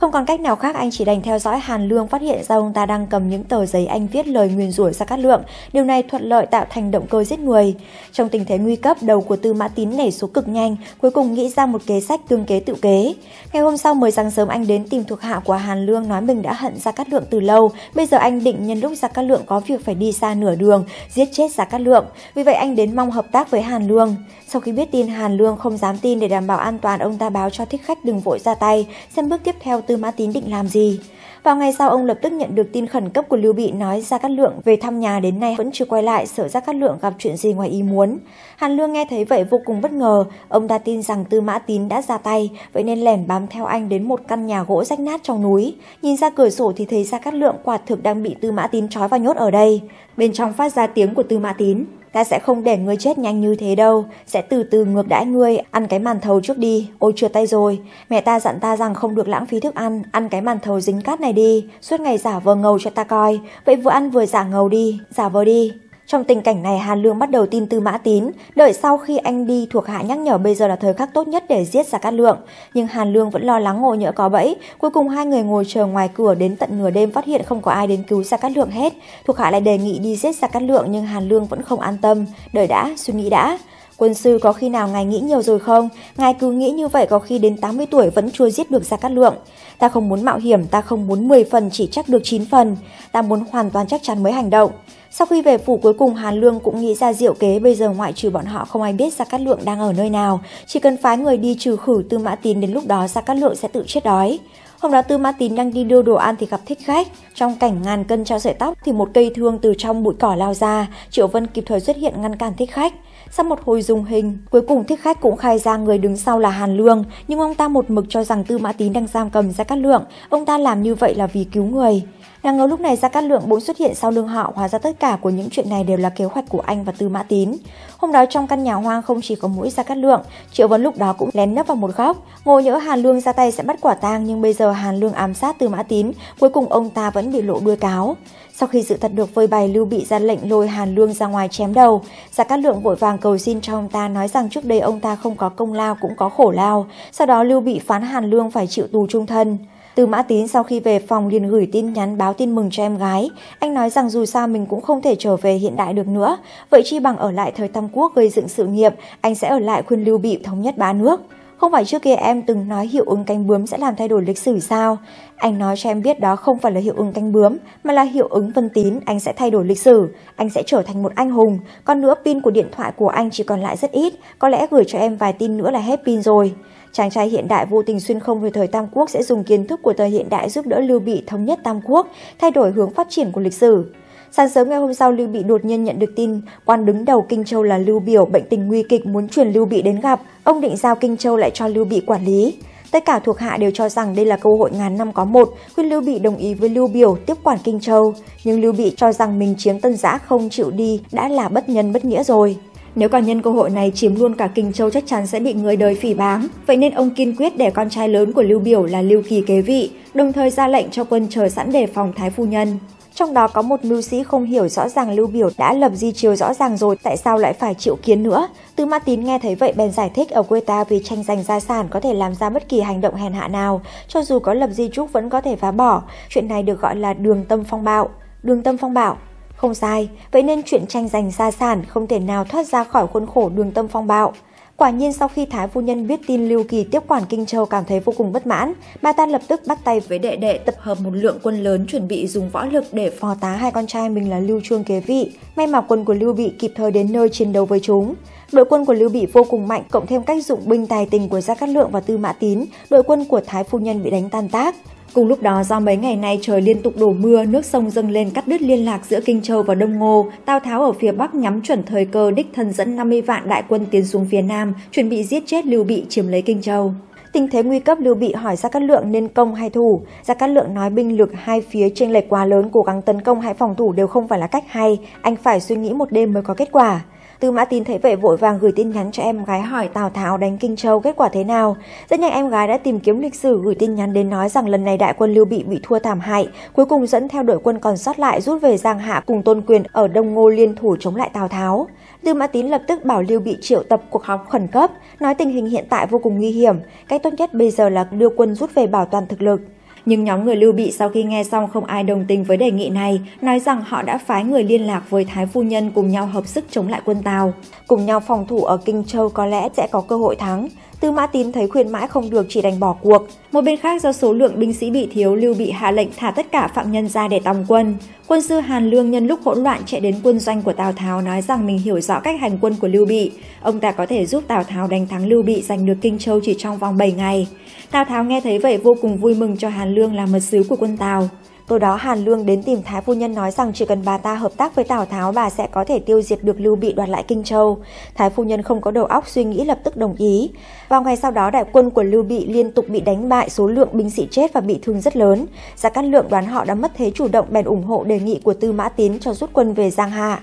Không còn cách nào khác anh chỉ đành theo dõi Hàn Lương phát hiện ra ông ta đang cầm những tờ giấy anh viết lời nguyền rủa ra cát lượng, điều này thuận lợi tạo thành động cơ giết người. Trong tình thế nguy cấp, đầu của Tư Mã Tín nảy số cực nhanh, cuối cùng nghĩ ra một kế sách tương kế tự kế. Ngày hôm sau mời sáng sớm anh đến tìm thuộc hạ của Hàn Lương nói mình đã hận ra cát lượng từ lâu, bây giờ anh định nhân lúc ra cát lượng có việc phải đi xa nửa đường, giết chết ra cát lượng. Vì vậy anh đến mong hợp tác với Hàn Lương. Sau khi biết tin Hàn Lương không dám tin để đảm bảo an toàn, ông ta báo cho thích khách đừng vội ra tay, xem bước tiếp theo Tư Mã Tín định làm gì. Vào ngày sau, ông lập tức nhận được tin khẩn cấp của Lưu Bị nói Gia Cát Lượng về thăm nhà đến nay vẫn chưa quay lại, sợ ra Cát Lượng gặp chuyện gì ngoài ý muốn. Hàn Lương nghe thấy vậy vô cùng bất ngờ, ông ta tin rằng Tư Mã Tín đã ra tay, vậy nên lẻn bám theo anh đến một căn nhà gỗ rách nát trong núi. Nhìn ra cửa sổ thì thấy Gia Cát Lượng quả thực đang bị Tư Mã Tín trói và nhốt ở đây. Bên trong phát ra tiếng của Tư Mã Tín ta sẽ không để ngươi chết nhanh như thế đâu, sẽ từ từ ngược đãi ngươi, ăn cái màn thầu trước đi, ôi trượt tay rồi. Mẹ ta dặn ta rằng không được lãng phí thức ăn, ăn cái màn thầu dính cát này đi, suốt ngày giả vờ ngầu cho ta coi, vậy vừa ăn vừa giả ngầu đi, giả vờ đi. Trong tình cảnh này Hàn Lương bắt đầu tin Tư Mã Tín, đợi sau khi anh đi thuộc hạ nhắc nhở bây giờ là thời khắc tốt nhất để giết Gia Cát Lượng. Nhưng Hàn Lương vẫn lo lắng ngồi nhỡ có bẫy, cuối cùng hai người ngồi chờ ngoài cửa đến tận nửa đêm phát hiện không có ai đến cứu Gia Cát Lượng hết. Thuộc hạ lại đề nghị đi giết Gia Cát Lượng nhưng Hàn Lương vẫn không an tâm, đợi đã, suy nghĩ đã. Quân sư có khi nào ngài nghĩ nhiều rồi không? Ngài cứ nghĩ như vậy có khi đến 80 tuổi vẫn chưa giết được Gia Cát Lượng. Ta không muốn mạo hiểm, ta không muốn 10 phần chỉ chắc được 9 phần. Ta muốn hoàn toàn chắc chắn mới hành động. Sau khi về phủ cuối cùng Hàn Lương cũng nghĩ ra diệu kế bây giờ ngoại trừ bọn họ không ai biết Gia Cát Lượng đang ở nơi nào, chỉ cần phái người đi trừ khử Tư Mã Tín đến lúc đó Gia Cát Lượng sẽ tự chết đói. Hôm đó Tư Mã Tín đang đi đưa đồ ăn thì gặp thích khách, trong cảnh ngàn cân treo sợi tóc thì một cây thương từ trong bụi cỏ lao ra, Triệu Vân kịp thời xuất hiện ngăn cản thích khách. Sau một hồi dùng hình, cuối cùng thích khách cũng khai ra người đứng sau là Hàn Lương, nhưng ông ta một mực cho rằng Tư Mã Tín đang giam cầm ra Cát Lượng, ông ta làm như vậy là vì cứu người. Đáng ngờ lúc này Gia Cát Lượng bỗng xuất hiện sau lưng họ hóa ra tất cả của những chuyện này đều là kế hoạch của anh và Tư Mã Tín. Hôm đó trong căn nhà hoang không chỉ có mũi Gia Cát Lượng, Triệu Vân lúc đó cũng lén nấp vào một góc. ngô nhớ Hàn Lương ra tay sẽ bắt quả tang nhưng bây giờ Hàn Lương ám sát Tư Mã Tín, cuối cùng ông ta vẫn bị lộ đuôi cáo. Sau khi sự thật được vơi bày, Lưu Bị ra lệnh lôi Hàn Lương ra ngoài chém đầu. Gia Cát Lượng vội vàng cầu xin cho ông ta nói rằng trước đây ông ta không có công lao cũng có khổ lao. Sau đó Lưu Bị phán Hàn Lương phải chịu tù trung thân. Từ Mã Tín sau khi về phòng liền gửi tin nhắn báo tin mừng cho em gái. Anh nói rằng dù sao mình cũng không thể trở về hiện đại được nữa, vậy chi bằng ở lại thời Tam Quốc gây dựng sự nghiệp, anh sẽ ở lại khuyên Lưu Bị thống nhất ba nước. Không phải trước kia em từng nói hiệu ứng cánh bướm sẽ làm thay đổi lịch sử sao? Anh nói cho em biết đó không phải là hiệu ứng cánh bướm, mà là hiệu ứng vân tín, anh sẽ thay đổi lịch sử, anh sẽ trở thành một anh hùng. Còn nữa pin của điện thoại của anh chỉ còn lại rất ít, có lẽ gửi cho em vài tin nữa là hết pin rồi. Chàng trai hiện đại vô tình xuyên không về thời Tam Quốc sẽ dùng kiến thức của thời hiện đại giúp đỡ Lưu Bị thống nhất Tam Quốc, thay đổi hướng phát triển của lịch sử. Sáng sớm ngày hôm sau, Lưu Bị đột nhiên nhận được tin quan đứng đầu Kinh Châu là Lưu Biểu bệnh tình nguy kịch muốn truyền Lưu Bị đến gặp. Ông định giao Kinh Châu lại cho Lưu Bị quản lý. Tất cả thuộc hạ đều cho rằng đây là cơ hội ngàn năm có một, khuyên Lưu Bị đồng ý với Lưu Biểu tiếp quản Kinh Châu. Nhưng Lưu Bị cho rằng mình chiếm tân giã không chịu đi đã là bất nhân bất nghĩa rồi. Nếu còn nhân cơ hội này chiếm luôn cả Kinh Châu chắc chắn sẽ bị người đời phỉ báng, vậy nên ông kiên quyết để con trai lớn của Lưu Biểu là Lưu Kỳ kế vị, đồng thời ra lệnh cho quân chờ sẵn đề phòng Thái Phu Nhân. Trong đó có một mưu sĩ không hiểu rõ ràng Lưu Biểu đã lập di chiếu rõ ràng rồi tại sao lại phải chịu kiến nữa. Tư Ma Tín nghe thấy vậy bèn giải thích ở quê ta vì tranh giành gia sản có thể làm ra bất kỳ hành động hèn hạ nào, cho dù có lập di trúc vẫn có thể phá bỏ. Chuyện này được gọi là đường tâm phong bạo. Đường tâm phong bạo không sai, vậy nên chuyện tranh giành gia sản không thể nào thoát ra khỏi khuôn khổ đường tâm phong bạo. Quả nhiên sau khi Thái Phu Nhân biết tin Lưu Kỳ tiếp quản Kinh Châu cảm thấy vô cùng bất mãn, bà ta lập tức bắt tay với đệ đệ tập hợp một lượng quân lớn chuẩn bị dùng võ lực để phò tá hai con trai mình là Lưu Trương kế vị. May mà quân của Lưu Bị kịp thời đến nơi chiến đấu với chúng. Đội quân của Lưu Bị vô cùng mạnh, cộng thêm cách dụng binh tài tình của Gia Cát Lượng và Tư Mã Tín, đội quân của Thái Phu Nhân bị đánh tan tác. Cùng lúc đó do mấy ngày nay trời liên tục đổ mưa, nước sông dâng lên cắt đứt liên lạc giữa Kinh Châu và Đông Ngô, Tào Tháo ở phía Bắc nhắm chuẩn thời cơ đích thân dẫn 50 vạn đại quân tiến xuống phía Nam, chuẩn bị giết chết Lưu Bị chiếm lấy Kinh Châu. Tình thế nguy cấp Lưu Bị hỏi Gia Cát Lượng nên công hay thủ. Gia Cát Lượng nói binh lực hai phía chênh lệch quá lớn, cố gắng tấn công hay phòng thủ đều không phải là cách hay, anh phải suy nghĩ một đêm mới có kết quả. Tư Mã Tín thấy vậy vội vàng gửi tin nhắn cho em gái hỏi Tào Tháo đánh Kinh Châu kết quả thế nào. Rất nhanh em gái đã tìm kiếm lịch sử gửi tin nhắn đến nói rằng lần này đại quân Lưu Bị bị thua thảm hại, cuối cùng dẫn theo đội quân còn sót lại rút về Giang Hạ cùng Tôn Quyền ở Đông Ngô liên thủ chống lại Tào Tháo. Tư Mã Tín lập tức bảo Lưu Bị triệu tập cuộc họp khẩn cấp, nói tình hình hiện tại vô cùng nguy hiểm, cách tốt nhất bây giờ là đưa quân rút về bảo toàn thực lực. Nhưng nhóm người Lưu Bị sau khi nghe xong không ai đồng tình với đề nghị này, nói rằng họ đã phái người liên lạc với Thái Phu Nhân cùng nhau hợp sức chống lại quân tàu Cùng nhau phòng thủ ở Kinh Châu có lẽ sẽ có cơ hội thắng, Tư Mã Tín thấy khuyên mãi không được chỉ đành bỏ cuộc. Một bên khác do số lượng binh sĩ bị thiếu, Lưu bị hạ lệnh thả tất cả phạm nhân ra để tòng quân. Quân sư Hàn Lương nhân lúc hỗn loạn chạy đến quân doanh của Tào Tháo nói rằng mình hiểu rõ cách hành quân của Lưu Bị, ông ta có thể giúp Tào Tháo đánh thắng Lưu Bị giành được Kinh Châu chỉ trong vòng 7 ngày. Tào Tháo nghe thấy vậy vô cùng vui mừng cho Hàn Lương là mật sứ của quân Tào. Tối đó Hàn Lương đến tìm Thái Phu Nhân nói rằng chỉ cần bà ta hợp tác với Tào Tháo bà sẽ có thể tiêu diệt được Lưu Bị đoạt lại Kinh Châu. Thái Phu Nhân không có đầu óc suy nghĩ lập tức đồng ý. Vào ngày sau đó đại quân của Lưu Bị liên tục bị đánh bại số lượng binh sĩ chết và bị thương rất lớn. giả Cát Lượng đoán họ đã mất thế chủ động bèn ủng hộ đề nghị của Tư Mã Tín cho rút quân về Giang Hạ.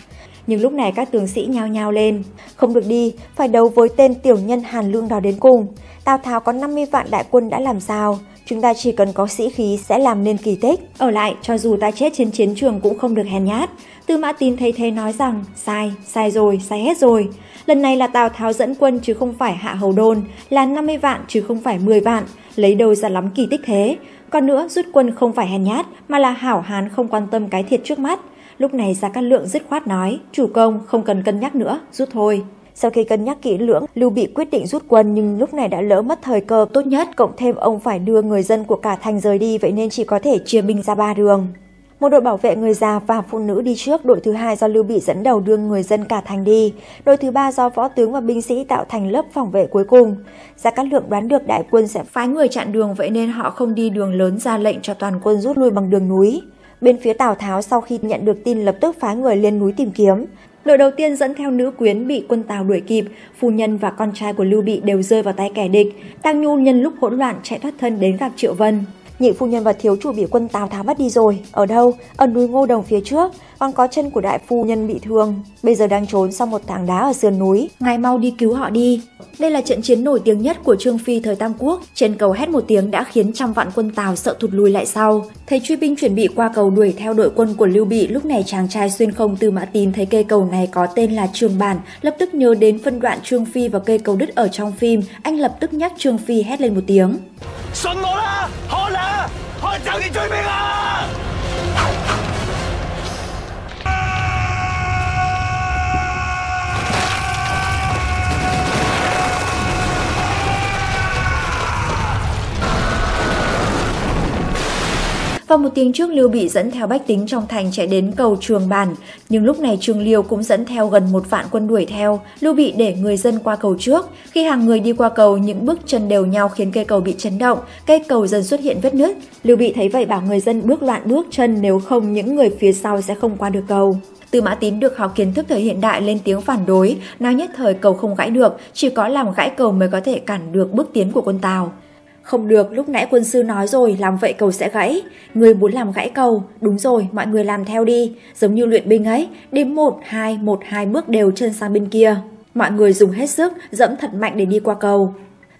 Nhưng lúc này các tướng sĩ nhao nhao lên, không được đi, phải đấu với tên tiểu nhân Hàn Lương đó đến cùng. Tào Tháo có 50 vạn đại quân đã làm sao? Chúng ta chỉ cần có sĩ khí sẽ làm nên kỳ tích. Ở lại, cho dù ta chết trên chiến trường cũng không được hèn nhát. Tư Mã Tín thấy thế nói rằng, sai, sai rồi, sai hết rồi. Lần này là Tào Tháo dẫn quân chứ không phải Hạ Hầu Đôn, là 50 vạn chứ không phải 10 vạn, lấy đâu ra lắm kỳ tích thế. Còn nữa, rút quân không phải hèn nhát, mà là hảo hán không quan tâm cái thiệt trước mắt. Lúc này Gia Cát Lượng dứt khoát nói, chủ công không cần cân nhắc nữa, rút thôi. Sau khi cân nhắc kỹ lưỡng, Lưu Bị quyết định rút quân nhưng lúc này đã lỡ mất thời cơ tốt nhất, cộng thêm ông phải đưa người dân của cả thành rời đi vậy nên chỉ có thể chia binh ra ba đường. Một đội bảo vệ người già và phụ nữ đi trước, đội thứ hai do Lưu Bị dẫn đầu đưa người dân cả thành đi, đội thứ ba do võ tướng và binh sĩ tạo thành lớp phòng vệ cuối cùng. Gia Cát Lượng đoán được đại quân sẽ phái người chặn đường vậy nên họ không đi đường lớn ra lệnh cho toàn quân rút lui bằng đường núi. Bên phía Tào Tháo sau khi nhận được tin lập tức phái người lên núi tìm kiếm. Đội đầu tiên dẫn theo nữ quyến bị quân Tàu đuổi kịp, phu nhân và con trai của Lưu Bị đều rơi vào tay kẻ địch. Tăng Nhu nhân lúc hỗn loạn chạy thoát thân đến gặp Triệu Vân. Nhị phu nhân và thiếu chủ bị quân Tào Tháo bắt đi rồi, ở đâu? Ở núi Ngô Đồng phía trước còn có chân của đại phu nhân bị thương, bây giờ đang trốn sau một tảng đá ở sườn núi. Ngài mau đi cứu họ đi. Đây là trận chiến nổi tiếng nhất của Trương Phi thời Tam Quốc, trên cầu hét một tiếng đã khiến trăm vạn quân Tào sợ thụt lùi lại sau. Thấy truy binh chuẩn bị qua cầu đuổi theo đội quân của Lưu Bị, lúc này chàng trai xuyên không từ Mã Tín thấy cây cầu này có tên là Trường Bản, lập tức nhớ đến phân đoạn Trương Phi và cây cầu đứt ở trong phim, anh lập tức nhắc Trương Phi hét lên một tiếng. Xuân 我啦，看啦，開走啲追兵啦！vào một tiếng trước Lưu Bị dẫn theo bách tính trong thành chạy đến cầu Trường Bàn, nhưng lúc này Trường Liêu cũng dẫn theo gần một vạn quân đuổi theo. Lưu Bị để người dân qua cầu trước. Khi hàng người đi qua cầu, những bước chân đều nhau khiến cây cầu bị chấn động, cây cầu dần xuất hiện vết nứt. Lưu Bị thấy vậy bảo người dân bước loạn bước chân nếu không những người phía sau sẽ không qua được cầu. Tư Mã Tín được học kiến thức thời hiện đại lên tiếng phản đối, nói nhất thời cầu không gãy được, chỉ có làm gãy cầu mới có thể cản được bước tiến của quân Tào. Không được, lúc nãy quân sư nói rồi, làm vậy cầu sẽ gãy. Người muốn làm gãy cầu, đúng rồi, mọi người làm theo đi. Giống như luyện binh ấy, đếm 1, 2, 1, 2 bước đều chân sang bên kia. Mọi người dùng hết sức, dẫm thật mạnh để đi qua cầu.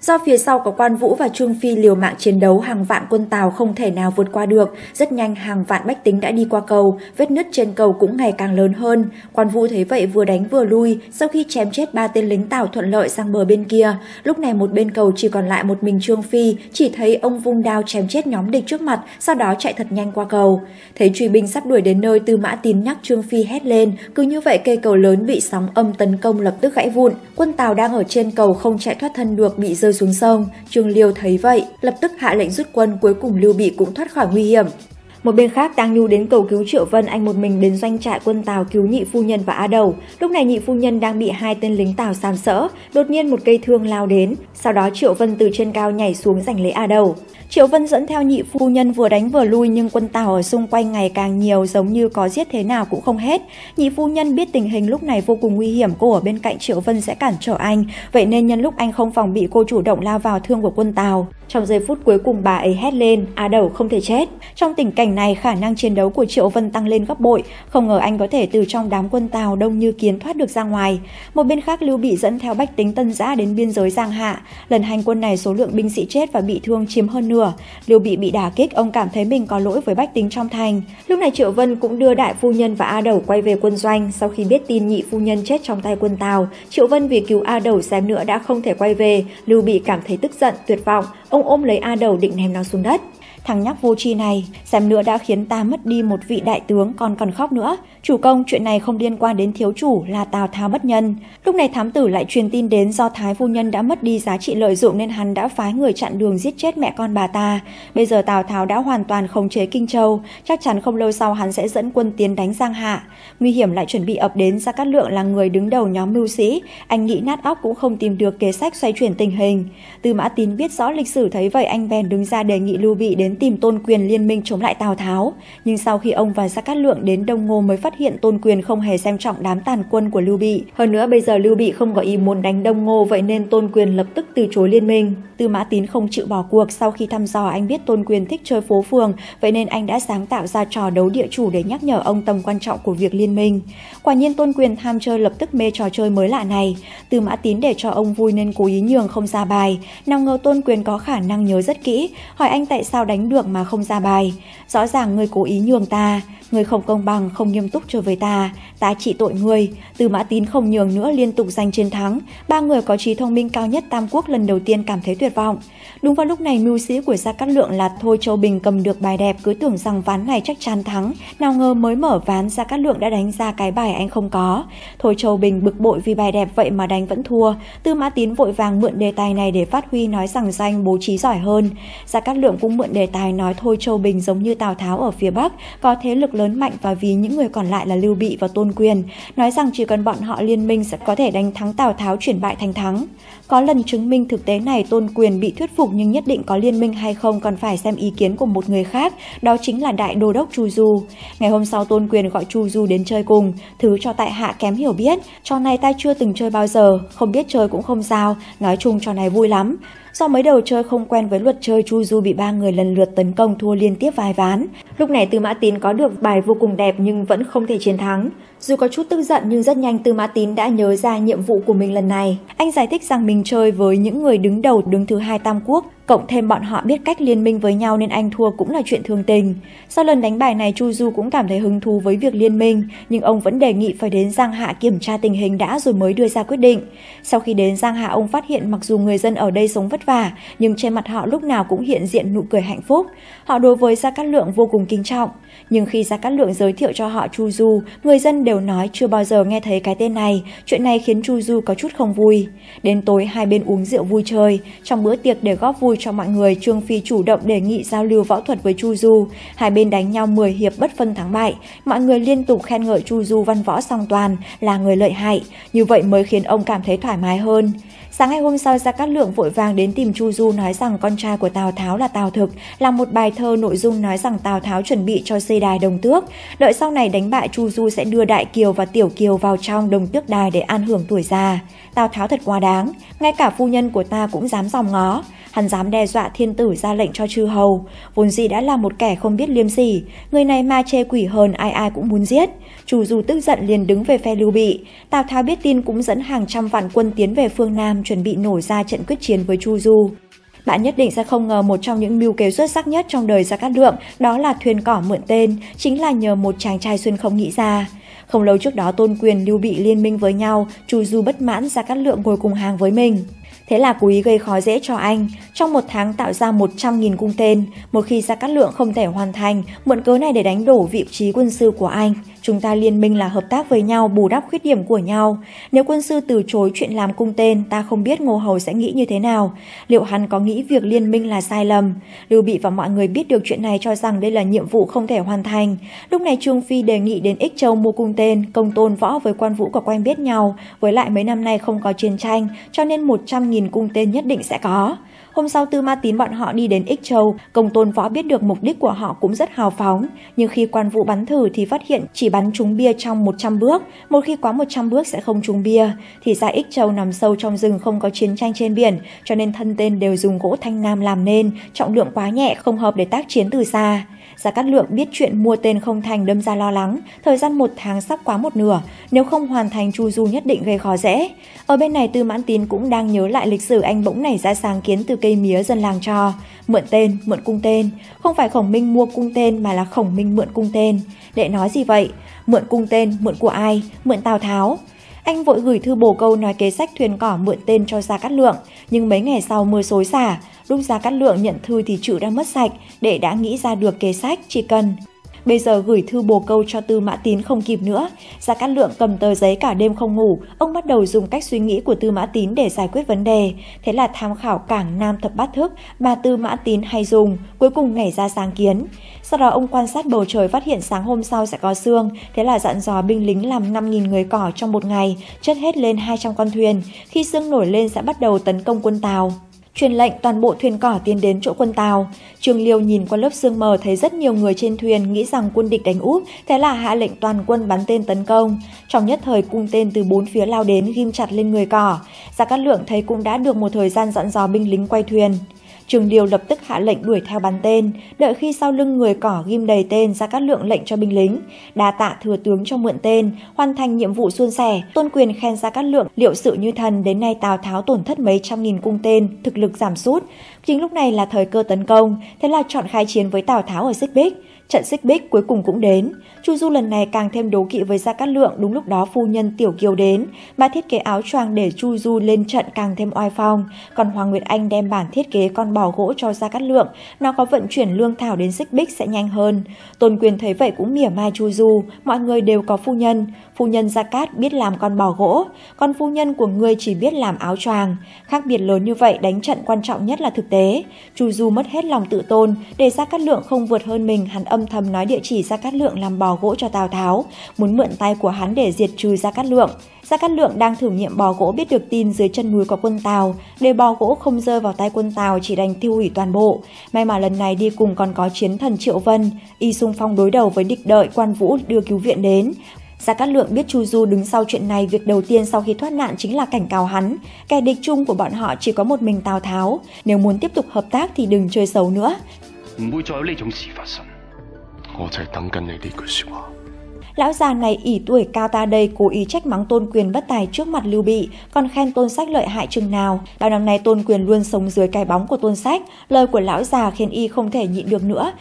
Do phía sau có quan vũ và Trương Phi liều mạng chiến đấu, hàng vạn quân Tàu không thể nào vượt qua được. Rất nhanh hàng vạn bách tính đã đi qua cầu, vết nứt trên cầu cũng ngày càng lớn hơn. Quan vũ thấy vậy vừa đánh vừa lui, sau khi chém chết ba tên lính Tàu thuận lợi sang bờ bên kia. Lúc này một bên cầu chỉ còn lại một mình Trương Phi, chỉ thấy ông vung đao chém chết nhóm địch trước mặt, sau đó chạy thật nhanh qua cầu. Thấy truy binh sắp đuổi đến nơi Tư Mã Tín nhắc Trương Phi hét lên, cứ như vậy cây cầu lớn bị sóng âm tấn công lập tức gãy vụn. Quân Tàu đang ở trên cầu không chạy thoát thân được bị rơi xuống sông, Trương Liêu thấy vậy, lập tức hạ lệnh rút quân cuối cùng Lưu Bị cũng thoát khỏi nguy hiểm. Một bên khác, Tăng Nhu đến cầu cứu Triệu Vân anh một mình đến doanh trại quân Tào cứu nhị phu nhân và A Đầu. Lúc này nhị phu nhân đang bị hai tên lính Tào sàm sỡ, đột nhiên một cây thương lao đến, sau đó Triệu Vân từ trên cao nhảy xuống giành lấy A Đầu. Triệu Vân dẫn theo nhị phu nhân vừa đánh vừa lui nhưng quân Tào ở xung quanh ngày càng nhiều giống như có giết thế nào cũng không hết. Nhị phu nhân biết tình hình lúc này vô cùng nguy hiểm, cô ở bên cạnh Triệu Vân sẽ cản trở anh, vậy nên nhân lúc anh không phòng bị cô chủ động lao vào thương của quân Tào. Trong giây phút cuối cùng bà ấy hét lên, a đầu không thể chết. Trong tình cảnh này khả năng chiến đấu của Triệu Vân tăng lên gấp bội, không ngờ anh có thể từ trong đám quân Tàu đông như kiến thoát được ra ngoài. Một bên khác Lưu Bị dẫn theo bách tính tân giã đến biên giới Giang Hạ. Lần hành quân này số lượng binh sĩ chết và bị thương chiếm hơn nửa. Lưu Bị bị đả kích, ông cảm thấy mình có lỗi với bách tính trong thành. Lúc này Triệu Vân cũng đưa đại phu nhân và A Đầu quay về quân doanh sau khi biết tin nhị phu nhân chết trong tay quân Tàu. Triệu Vân vì cứu A Đầu xém nữa đã không thể quay về, Lưu Bị cảm thấy tức giận, tuyệt vọng. Ông ôm lấy A đầu định ném nó xuống đất. Thằng nhóc vô tri này, xem nữa đã khiến ta mất đi một vị đại tướng còn còn khóc nữa. Chủ công, chuyện này không liên quan đến thiếu chủ là Tào Tháo bất nhân. Lúc này thám tử lại truyền tin đến do Thái phu nhân đã mất đi giá trị lợi dụng nên hắn đã phái người chặn đường giết chết mẹ con bà ta. Bây giờ Tào Tháo đã hoàn toàn khống chế Kinh Châu, chắc chắn không lâu sau hắn sẽ dẫn quân tiến đánh Giang Hạ. Nguy hiểm lại chuẩn bị ập đến ra Cát Lượng là người đứng đầu nhóm mưu sĩ, anh nghĩ nát óc cũng không tìm được kế sách xoay chuyển tình hình. Từ Mã Tín biết rõ lịch sử thấy vậy anh bèn đứng ra đề nghị Lưu Bị đến đến tìm Tôn Quyền liên minh chống lại Tào Tháo, nhưng sau khi ông và Gia Cát Lượng đến Đông Ngô mới phát hiện Tôn Quyền không hề xem trọng đám tàn quân của Lưu Bị. Hơn nữa bây giờ Lưu Bị không có ý muốn đánh Đông Ngô vậy nên Tôn Quyền lập tức từ chối liên minh. Tư Mã Tín không chịu bỏ cuộc, sau khi thăm dò anh biết Tôn Quyền thích chơi phố phường, vậy nên anh đã sáng tạo ra trò đấu địa chủ để nhắc nhở ông tầm quan trọng của việc liên minh. Quả nhiên Tôn Quyền tham chơi lập tức mê trò chơi mới lạ này. Tư Mã Tín để cho ông vui nên cố ý nhường không ra bài. Nào ngờ Tôn Quyền có khả năng nhớ rất kỹ, hỏi anh tại sao đánh đánh được mà không ra bài, rõ ràng người cố ý nhường ta, Người không công bằng, không nghiêm túc trở với ta, ta trị tội người. Từ mã tín không nhường nữa liên tục giành chiến thắng. Ba người có trí thông minh cao nhất Tam Quốc lần đầu tiên cảm thấy tuyệt vọng. Đúng vào lúc này mưu sĩ của Gia Cát Lượng là Thôi Châu Bình cầm được bài đẹp cứ tưởng rằng ván này chắc chắn thắng. Nào ngờ mới mở ván Gia Cát Lượng đã đánh ra cái bài anh không có. Thôi Châu Bình bực bội vì bài đẹp vậy mà đánh vẫn thua. Tư Mã Tín vội vàng mượn đề tài này để phát huy nói rằng danh bố trí giỏi hơn. Gia Cát Lượng cũng mượn đề tài nói Thôi Châu Bình giống như Tào Tháo ở phía Bắc, có thế lực lớn lớn mạnh và ví những người còn lại là Lưu Bị và Tôn Quyền, nói rằng chỉ cần bọn họ liên minh sẽ có thể đánh thắng Tào Tháo chuyển bại thành thắng. Có lần chứng minh thực tế này tôn quyền bị thuyết phục nhưng nhất định có liên minh hay không còn phải xem ý kiến của một người khác, đó chính là đại đô đốc Chu Du. Ngày hôm sau tôn quyền gọi Chu Du đến chơi cùng, thứ cho tại hạ kém hiểu biết, trò này ta chưa từng chơi bao giờ, không biết chơi cũng không sao, nói chung trò này vui lắm. Do mấy đầu chơi không quen với luật chơi Chu Du bị ba người lần lượt tấn công thua liên tiếp vài ván. Lúc này Tư Mã Tín có được bài vô cùng đẹp nhưng vẫn không thể chiến thắng. Dù có chút tức giận nhưng rất nhanh Tư Mã Tín đã nhớ ra nhiệm vụ của mình lần này. Anh giải thích rằng mình chơi với những người đứng đầu đứng thứ hai Tam Quốc Cộng thêm bọn họ biết cách liên minh với nhau nên anh thua cũng là chuyện thường tình. Sau lần đánh bài này Chu Du cũng cảm thấy hứng thú với việc liên minh, nhưng ông vẫn đề nghị phải đến Giang Hạ kiểm tra tình hình đã rồi mới đưa ra quyết định. Sau khi đến Giang Hạ ông phát hiện mặc dù người dân ở đây sống vất vả, nhưng trên mặt họ lúc nào cũng hiện diện nụ cười hạnh phúc. Họ đối với Gia Cát Lượng vô cùng kính trọng. Nhưng khi Gia Cát Lượng giới thiệu cho họ Chu Du, người dân đều nói chưa bao giờ nghe thấy cái tên này. Chuyện này khiến Chu Du có chút không vui. Đến tối hai bên uống rượu vui chơi, trong bữa tiệc để góp vui vui cho mọi người, Trương Phi chủ động đề nghị giao lưu võ thuật với Chu Du. Hai bên đánh nhau 10 hiệp bất phân thắng bại. Mọi người liên tục khen ngợi Chu Du văn võ song toàn là người lợi hại, như vậy mới khiến ông cảm thấy thoải mái hơn. Sáng ngày hôm sau, Gia Cát Lượng vội vàng đến tìm Chu Du nói rằng con trai của Tào Tháo là Tào Thực, là một bài thơ nội dung nói rằng Tào Tháo chuẩn bị cho xây đài đồng tước. Đợi sau này đánh bại Chu Du sẽ đưa Đại Kiều và Tiểu Kiều vào trong đồng tước đài để an hưởng tuổi già. Tào Tháo thật quá đáng, ngay cả phu nhân của ta cũng dám dòm ngó hắn dám đe dọa thiên tử ra lệnh cho chư hầu. Vốn gì đã là một kẻ không biết liêm sỉ, người này ma chê quỷ hơn ai ai cũng muốn giết. Chủ dù tức giận liền đứng về phe Lưu Bị. Tào Tháo biết tin cũng dẫn hàng trăm vạn quân tiến về phương Nam chuẩn bị nổ ra trận quyết chiến với Chu Du. Bạn nhất định sẽ không ngờ một trong những mưu kế xuất sắc nhất trong đời Gia Cát Lượng đó là thuyền cỏ mượn tên, chính là nhờ một chàng trai xuyên không nghĩ ra. Không lâu trước đó Tôn Quyền, Lưu Bị liên minh với nhau, Chu Du bất mãn Gia Cát Lượng ngồi cùng hàng với mình. Thế là cố ý gây khó dễ cho anh, trong một tháng tạo ra 100.000 cung tên, một khi ra Cát Lượng không thể hoàn thành, mượn cớ này để đánh đổ vị trí quân sư của anh. Chúng ta liên minh là hợp tác với nhau bù đắp khuyết điểm của nhau. Nếu quân sư từ chối chuyện làm cung tên, ta không biết Ngô Hầu sẽ nghĩ như thế nào. Liệu hắn có nghĩ việc liên minh là sai lầm? Lưu Bị và mọi người biết được chuyện này cho rằng đây là nhiệm vụ không thể hoàn thành. Lúc này Trương Phi đề nghị đến Ích Châu mua cung tên, công tôn võ với quan vũ có quen biết nhau. Với lại mấy năm nay không có chiến tranh, cho nên một trăm nghìn cung tên nhất định sẽ có. Hôm sau Tư Ma Tín bọn họ đi đến Ích Châu, Công Tôn Võ biết được mục đích của họ cũng rất hào phóng, nhưng khi quan vũ bắn thử thì phát hiện chỉ bắn trúng bia trong 100 bước, một khi quá 100 bước sẽ không trúng bia. Thì ra Ích Châu nằm sâu trong rừng không có chiến tranh trên biển, cho nên thân tên đều dùng gỗ thanh nam làm nên, trọng lượng quá nhẹ không hợp để tác chiến từ xa. Gia Cát Lượng biết chuyện mua tên không thành đâm ra lo lắng, thời gian một tháng sắp quá một nửa, nếu không hoàn thành Chu Du nhất định gây khó dễ. Ở bên này Tư Mãn Tín cũng đang nhớ lại lịch sử anh bỗng nảy ra sáng kiến từ cây mía dân làng cho, mượn tên, mượn cung tên, không phải Khổng Minh mua cung tên mà là Khổng Minh mượn cung tên. Để nói gì vậy? Mượn cung tên, mượn của ai? Mượn Tào Tháo. Anh vội gửi thư bổ câu nói kế sách thuyền cỏ mượn tên cho Gia Cát Lượng, nhưng mấy ngày sau mưa xối xả, lúc Gia Cát Lượng nhận thư thì chữ đã mất sạch, để đã nghĩ ra được kế sách chỉ cần Bây giờ gửi thư bồ câu cho Tư Mã Tín không kịp nữa. Gia Cát Lượng cầm tờ giấy cả đêm không ngủ, ông bắt đầu dùng cách suy nghĩ của Tư Mã Tín để giải quyết vấn đề. Thế là tham khảo cảng Nam Thập Bát Thức mà Tư Mã Tín hay dùng, cuối cùng nảy ra sáng kiến. Sau đó ông quan sát bầu trời phát hiện sáng hôm sau sẽ có sương, thế là dặn dò binh lính làm 5.000 người cỏ trong một ngày, chất hết lên 200 con thuyền. Khi sương nổi lên sẽ bắt đầu tấn công quân Tàu truyền lệnh toàn bộ thuyền cỏ tiến đến chỗ quân Tàu. Trương Liêu nhìn qua lớp sương mờ thấy rất nhiều người trên thuyền nghĩ rằng quân địch đánh úp, thế là hạ lệnh toàn quân bắn tên tấn công. Trong nhất thời cung tên từ bốn phía lao đến ghim chặt lên người cỏ. Gia Cát Lượng thấy cũng đã được một thời gian dặn dò binh lính quay thuyền. Trường Điều lập tức hạ lệnh đuổi theo bắn tên, đợi khi sau lưng người cỏ ghim đầy tên ra các lượng lệnh cho binh lính. Đà tạ thừa tướng cho mượn tên, hoàn thành nhiệm vụ suôn sẻ, tôn quyền khen ra các lượng liệu sự như thần đến nay Tào Tháo tổn thất mấy trăm nghìn cung tên, thực lực giảm sút. Chính lúc này là thời cơ tấn công, thế là chọn khai chiến với Tào Tháo ở Xích Bích. Trận xích bích cuối cùng cũng đến. Chu Du lần này càng thêm đố kỵ với Gia Cát Lượng đúng lúc đó phu nhân Tiểu Kiều đến, mà thiết kế áo choàng để Chu Du lên trận càng thêm oai phong. Còn Hoàng Nguyệt Anh đem bản thiết kế con bò gỗ cho Gia Cát Lượng, nó có vận chuyển lương thảo đến xích bích sẽ nhanh hơn. Tôn Quyền thấy vậy cũng mỉa mai Chu Du, mọi người đều có phu nhân. Phu nhân Gia Cát biết làm con bò gỗ, còn phu nhân của người chỉ biết làm áo choàng. Khác biệt lớn như vậy đánh trận quan trọng nhất là thực tế. Chu Du mất hết lòng tự tôn, để Gia Cát Lượng không vượt hơn mình hắn âm thầm nói địa chỉ Gia Cát Lượng làm bò gỗ cho Tào Tháo, muốn mượn tay của hắn để diệt trừ Gia Cát Lượng. Gia Cát Lượng đang thử nghiệm bò gỗ biết được tin dưới chân núi có quân Tào, để bò gỗ không rơi vào tay quân Tào chỉ đành tiêu hủy toàn bộ. May mà lần này đi cùng còn có chiến thần Triệu Vân, Y Sung Phong đối đầu với địch đợi quan vũ đưa cứu viện đến. Gia Cát Lượng biết Chu Du đứng sau chuyện này, việc đầu tiên sau khi thoát nạn chính là cảnh cáo hắn. Kẻ địch chung của bọn họ chỉ có một mình Tào Tháo, nếu muốn tiếp tục hợp tác thì đừng chơi xấu nữa. 我就係等緊你呢句說話。Lão già này ỷ tuổi cao ta đây cố ý trách mắng Tôn Quyền bất tài trước mặt Lưu Bị, còn khen Tôn Sách lợi hại chừng nào. Bao năm nay Tôn Quyền luôn sống dưới cái bóng của Tôn Sách, lời của lão già khiến y không thể nhịn được nữa.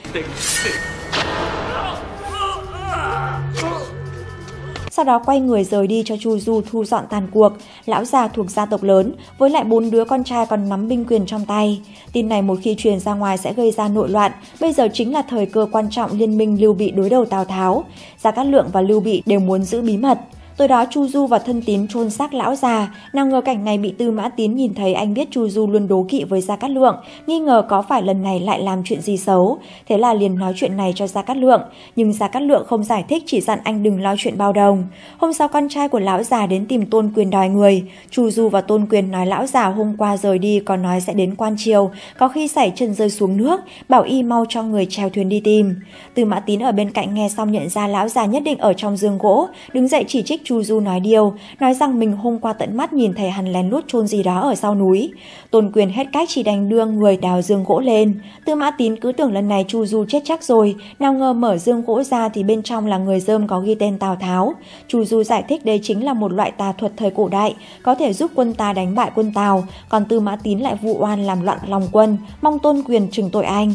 sau đó quay người rời đi cho Chu Du thu dọn tàn cuộc. Lão già thuộc gia tộc lớn, với lại bốn đứa con trai còn nắm binh quyền trong tay. Tin này một khi truyền ra ngoài sẽ gây ra nội loạn, bây giờ chính là thời cơ quan trọng liên minh Lưu Bị đối đầu Tào Tháo. Gia Cát Lượng và Lưu Bị đều muốn giữ bí mật. Tối đó Chu Du và thân tín chôn xác lão già, nào ngờ cảnh này bị Tư Mã Tín nhìn thấy anh biết Chu Du luôn đố kỵ với Gia Cát Lượng, nghi ngờ có phải lần này lại làm chuyện gì xấu. Thế là liền nói chuyện này cho Gia Cát Lượng, nhưng Gia Cát Lượng không giải thích chỉ dặn anh đừng lo chuyện bao đồng. Hôm sau con trai của lão già đến tìm Tôn Quyền đòi người, Chu Du và Tôn Quyền nói lão già hôm qua rời đi còn nói sẽ đến quan triều, có khi xảy chân rơi xuống nước, bảo y mau cho người trèo thuyền đi tìm. Tư Mã Tín ở bên cạnh nghe xong nhận ra lão già nhất định ở trong giường gỗ, đứng dậy chỉ trích Chu Du nói điều, nói rằng mình hôm qua tận mắt nhìn thấy hắn lén lút chôn gì đó ở sau núi. Tôn quyền hết cách chỉ đành đưa người đào dương gỗ lên. Tư mã tín cứ tưởng lần này Chu Du chết chắc rồi, nào ngờ mở dương gỗ ra thì bên trong là người dơm có ghi tên Tào Tháo. Chu Du giải thích đây chính là một loại tà thuật thời cổ đại, có thể giúp quân ta đánh bại quân Tào, còn Tư mã tín lại vụ oan làm loạn lòng quân, mong tôn quyền trừng tội anh.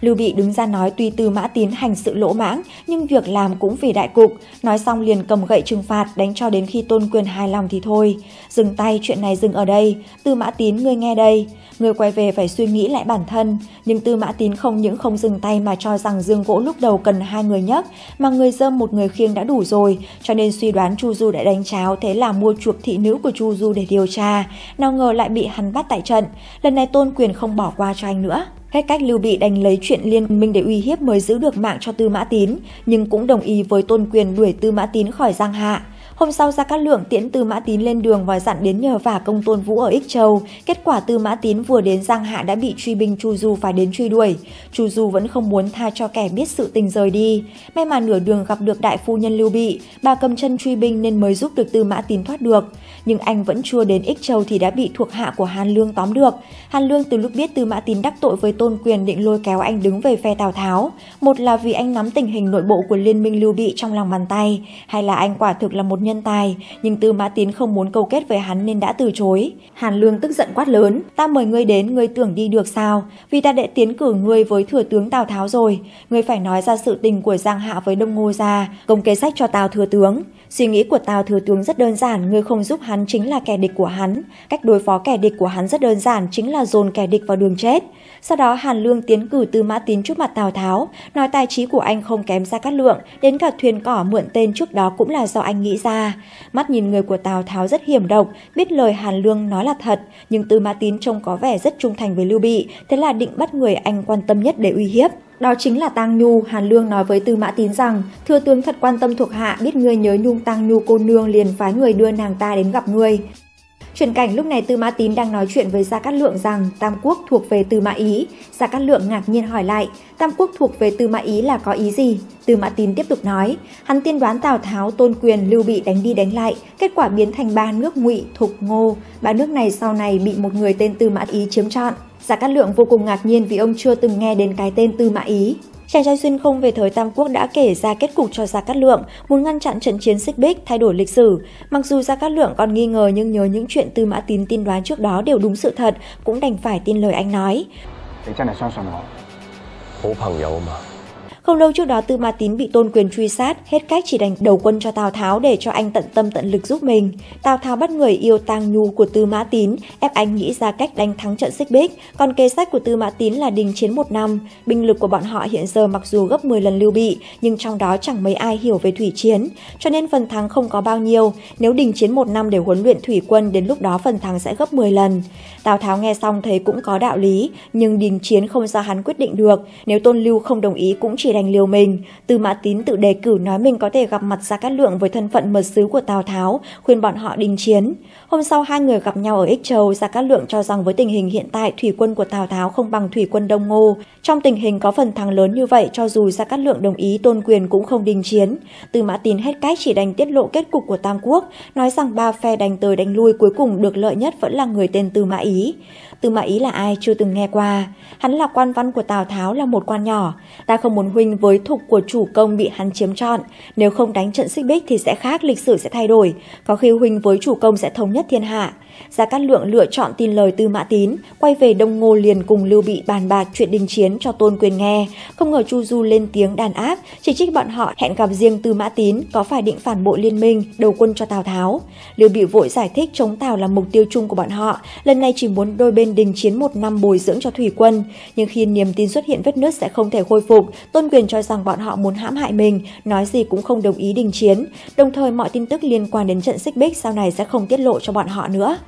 Lưu Bị đứng ra nói tuy Tư Mã Tín hành sự lỗ mãng, nhưng việc làm cũng vì đại cục. Nói xong liền cầm gậy trừng phạt đánh cho đến khi tôn quyền hài lòng thì thôi. Dừng tay chuyện này dừng ở đây, Tư Mã Tín ngươi nghe đây. Ngươi quay về phải suy nghĩ lại bản thân. Nhưng Tư Mã Tín không những không dừng tay mà cho rằng dương gỗ lúc đầu cần hai người nhấc, mà người dâm một người khiêng đã đủ rồi. Cho nên suy đoán Chu Du đã đánh cháo thế là mua chuộc thị nữ của Chu Du để điều tra. Nào ngờ lại bị hắn bắt tại trận. Lần này tôn quyền không bỏ qua cho anh nữa hết cách Lưu Bị đành lấy chuyện liên minh để uy hiếp mới giữ được mạng cho Tư Mã Tín, nhưng cũng đồng ý với Tôn Quyền đuổi Tư Mã Tín khỏi Giang Hạ. Hôm sau ra Cát Lượng tiễn Tư Mã Tín lên đường và dặn đến nhờ vả công tôn Vũ ở Ích Châu. Kết quả Tư Mã Tín vừa đến Giang Hạ đã bị truy binh Chu Du phải đến truy đuổi. Chu Du vẫn không muốn tha cho kẻ biết sự tình rời đi. May mà nửa đường gặp được đại phu nhân Lưu Bị, bà cầm chân truy binh nên mới giúp được Tư Mã Tín thoát được. Nhưng anh vẫn chưa đến Ích Châu thì đã bị thuộc hạ của Hàn Lương tóm được. Hàn Lương từ lúc biết Tư Mã Tín đắc tội với Tôn Quyền định lôi kéo anh đứng về phe Tào Tháo. Một là vì anh nắm tình hình nội bộ của Liên minh Lưu Bị trong lòng bàn tay, hay là anh quả thực là một nhân tài, nhưng Tư Mã Tín không muốn câu kết với hắn nên đã từ chối. Hàn Lương tức giận quát lớn, ta mời ngươi đến, ngươi tưởng đi được sao? Vì ta đệ tiến cử ngươi với thừa tướng Tào Tháo rồi, ngươi phải nói ra sự tình của Giang Hạ với Đông Ngô ra, công kế sách cho Tào thừa tướng. Suy nghĩ của Tào thừa tướng rất đơn giản, ngươi không giúp hắn chính là kẻ địch của hắn. Cách đối phó kẻ địch của hắn rất đơn giản, chính là dồn kẻ địch vào đường chết. Sau đó Hàn Lương tiến cử Tư Mã Tín trước mặt Tào Tháo, nói tài trí của anh không kém ra cát lượng, đến cả thuyền cỏ mượn tên trước đó cũng là do anh nghĩ ra Mắt nhìn người của Tào Tháo rất hiểm độc, biết lời Hàn Lương nói là thật, nhưng Tư Ma Tín trông có vẻ rất trung thành với Lưu Bị, thế là định bắt người anh quan tâm nhất để uy hiếp. Đó chính là Tang Nhu, Hàn Lương nói với Tư Mã Tín rằng, thưa tướng thật quan tâm thuộc hạ, biết ngươi nhớ nhung Tang Nhu cô nương liền phái người đưa nàng ta đến gặp ngươi. Chuyển cảnh lúc này Tư Mã Tín đang nói chuyện với Gia Cát Lượng rằng Tam Quốc thuộc về Tư Mã Ý. Gia Cát Lượng ngạc nhiên hỏi lại, Tam Quốc thuộc về Tư Mã Ý là có ý gì? Tư Mã Tín tiếp tục nói, hắn tiên đoán Tào Tháo, Tôn Quyền, Lưu Bị đánh đi đánh lại, kết quả biến thành ba nước Ngụy, Thục, Ngô. Ba nước này sau này bị một người tên Tư Mã Ý chiếm trọn. Gia Cát Lượng vô cùng ngạc nhiên vì ông chưa từng nghe đến cái tên Tư Mã Ý. Chàng trai xuyên không về thời Tam Quốc đã kể ra kết cục cho Gia Cát Lượng, muốn ngăn chặn trận chiến xích bích, thay đổi lịch sử. Mặc dù Gia Cát Lượng còn nghi ngờ nhưng nhớ những chuyện Tư Mã Tín tin đoán trước đó đều đúng sự thật, cũng đành phải tin lời anh nói. Anh 好朋友嘛。không lâu trước đó Tư Ma Tín bị Tôn Quyền truy sát, hết cách chỉ đành đầu quân cho Tào Tháo để cho anh tận tâm tận lực giúp mình. Tào Tháo bắt người yêu Tang Nhu của Tư Mã Tín, ép anh nghĩ ra cách đánh thắng trận Xích Bích, còn kế sách của Tư Mã Tín là đình chiến một năm. Binh lực của bọn họ hiện giờ mặc dù gấp 10 lần Lưu Bị, nhưng trong đó chẳng mấy ai hiểu về thủy chiến, cho nên phần thắng không có bao nhiêu. Nếu đình chiến một năm để huấn luyện thủy quân đến lúc đó phần thắng sẽ gấp 10 lần. Tào Tháo nghe xong thấy cũng có đạo lý, nhưng đình chiến không do hắn quyết định được, nếu Tôn Lưu không đồng ý cũng chỉ đành liều mình. Từ Mã Tín tự đề cử nói mình có thể gặp mặt Gia Cát Lượng với thân phận mật sứ của Tào Tháo, khuyên bọn họ đình chiến. Hôm sau hai người gặp nhau ở Ích Châu, Gia Cát Lượng cho rằng với tình hình hiện tại thủy quân của Tào Tháo không bằng thủy quân Đông Ngô. Trong tình hình có phần thắng lớn như vậy, cho dù Gia Cát Lượng đồng ý tôn quyền cũng không đình chiến. Từ Mã Tín hết cách chỉ đành tiết lộ kết cục của Tam Quốc, nói rằng ba phe đánh tới đánh lui cuối cùng được lợi nhất vẫn là người tên Từ Mã Ý từ Mã Ý là ai chưa từng nghe qua. Hắn là quan văn của Tào Tháo là một quan nhỏ. Ta không muốn huynh với thục của chủ công bị hắn chiếm trọn. Nếu không đánh trận xích bích thì sẽ khác, lịch sử sẽ thay đổi. Có khi huynh với chủ công sẽ thống nhất thiên hạ. Gia Cát Lượng lựa chọn tin lời Tư Mã Tín, quay về Đông Ngô liền cùng Lưu Bị bàn bạc chuyện đình chiến cho Tôn Quyền nghe. Không ngờ Chu Du lên tiếng đàn áp, chỉ trích bọn họ hẹn gặp riêng Tư Mã Tín có phải định phản bội liên minh, đầu quân cho Tào Tháo. Lưu Bị vội giải thích chống Tào là mục tiêu chung của bọn họ, lần này chỉ muốn đôi bên đình chiến một năm bồi dưỡng cho thủy quân. Nhưng khi niềm tin xuất hiện vết nứt sẽ không thể khôi phục, Tôn Quyền cho rằng bọn họ muốn hãm hại mình, nói gì cũng không đồng ý đình chiến. Đồng thời mọi tin tức liên quan đến trận xích bích sau này sẽ không tiết lộ cho bọn họ nữa.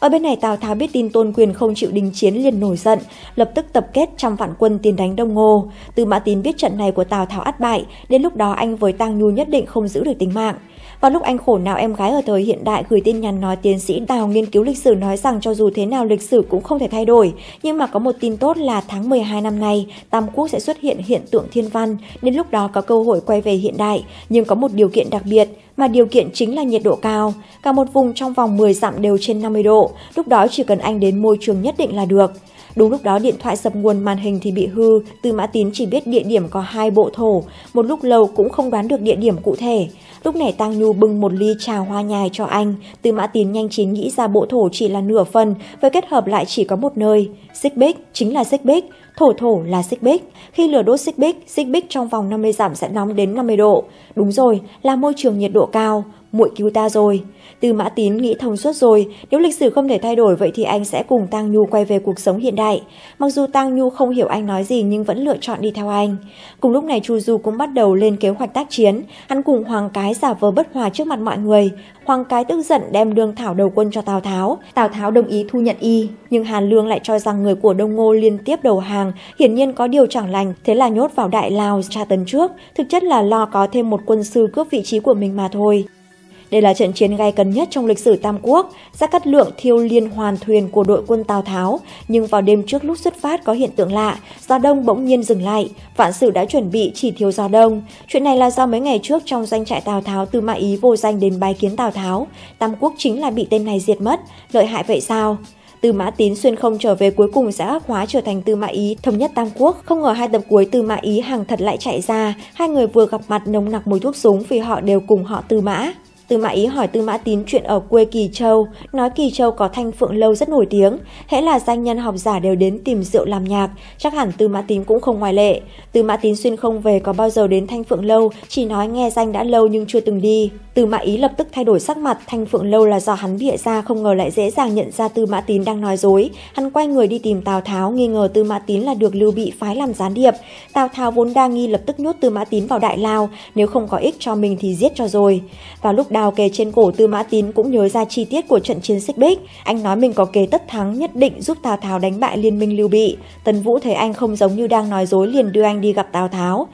Ở bên này Tào Tháo biết tin Tôn Quyền không chịu đình chiến liền nổi giận, lập tức tập kết trăm vạn quân tiến đánh Đông Ngô. Từ Mã Tín biết trận này của Tào Tháo át bại, đến lúc đó anh với Tang Nhu nhất định không giữ được tính mạng. Vào lúc anh khổ nào em gái ở thời hiện đại gửi tin nhắn nói tiến sĩ Đào nghiên cứu lịch sử nói rằng cho dù thế nào lịch sử cũng không thể thay đổi, nhưng mà có một tin tốt là tháng 12 năm nay, Tam Quốc sẽ xuất hiện hiện tượng thiên văn, nên lúc đó có cơ hội quay về hiện đại, nhưng có một điều kiện đặc biệt, mà điều kiện chính là nhiệt độ cao. Cả một vùng trong vòng 10 dặm đều trên 50 độ, lúc đó chỉ cần anh đến môi trường nhất định là được. Đúng lúc đó điện thoại sập nguồn màn hình thì bị hư, Tư Mã Tín chỉ biết địa điểm có hai bộ thổ, một lúc lâu cũng không đoán được địa điểm cụ thể. Lúc này Tăng Nhu bưng một ly trà hoa nhài cho anh, Tư Mã Tín nhanh chín nghĩ ra bộ thổ chỉ là nửa phần, và kết hợp lại chỉ có một nơi. Xích bích chính là xích bích, thổ thổ là xích bích. Khi lửa đốt xích bích, xích bích trong vòng 50 giảm sẽ nóng đến 50 độ. Đúng rồi, là môi trường nhiệt độ cao muội cứu ta rồi. Từ mã tín nghĩ thông suốt rồi, nếu lịch sử không thể thay đổi vậy thì anh sẽ cùng Tăng Nhu quay về cuộc sống hiện đại. Mặc dù Tăng Nhu không hiểu anh nói gì nhưng vẫn lựa chọn đi theo anh. Cùng lúc này Chu Du cũng bắt đầu lên kế hoạch tác chiến, hắn cùng Hoàng Cái giả vờ bất hòa trước mặt mọi người. Hoàng Cái tức giận đem lương thảo đầu quân cho Tào Tháo, Tào Tháo đồng ý thu nhận y, nhưng Hàn Lương lại cho rằng người của Đông Ngô liên tiếp đầu hàng, hiển nhiên có điều chẳng lành, thế là nhốt vào Đại Lào tra tấn trước, thực chất là lo có thêm một quân sư cướp vị trí của mình mà thôi. Đây là trận chiến gay cấn nhất trong lịch sử Tam Quốc, Gia Cát Lượng thiêu liên hoàn thuyền của đội quân Tào Tháo, nhưng vào đêm trước lúc xuất phát có hiện tượng lạ, gió đông bỗng nhiên dừng lại, vạn sử đã chuẩn bị chỉ thiếu gió đông. Chuyện này là do mấy ngày trước trong doanh trại Tào Tháo từ Mã Ý vô danh đến bài kiến Tào Tháo, Tam Quốc chính là bị tên này diệt mất, lợi hại vậy sao? từ Mã Tín xuyên không trở về cuối cùng sẽ ác hóa trở thành Tư Mã Ý thống nhất Tam Quốc. Không ngờ hai tập cuối Tư Mã Ý hàng thật lại chạy ra, hai người vừa gặp mặt nồng nặc mùi thuốc súng vì họ đều cùng họ Tư Mã. Tư Mã Ý hỏi Tư Mã Tín chuyện ở quê Kỳ Châu, nói Kỳ Châu có thanh phượng lâu rất nổi tiếng, hễ là danh nhân học giả đều đến tìm rượu làm nhạc, chắc hẳn Tư Mã Tín cũng không ngoại lệ. Tư Mã Tín xuyên không về có bao giờ đến thanh phượng lâu, chỉ nói nghe danh đã lâu nhưng chưa từng đi. Tư Mã Ý lập tức thay đổi sắc mặt, Thanh Phượng Lâu là do hắn bịa ra không ngờ lại dễ dàng nhận ra Tư Mã Tín đang nói dối. Hắn quay người đi tìm Tào Tháo, nghi ngờ Tư Mã Tín là được Lưu Bị phái làm gián điệp. Tào Tháo vốn đa nghi lập tức nhốt Tư Mã Tín vào Đại Lao, nếu không có ích cho mình thì giết cho rồi. Vào lúc đào kề trên cổ Tư Mã Tín cũng nhớ ra chi tiết của trận chiến Xích Bích. Anh nói mình có kế tất thắng nhất định giúp Tào Tháo đánh bại liên minh Lưu Bị. Tần Vũ thấy anh không giống như đang nói dối liền đưa anh đi gặp Tào Tháo.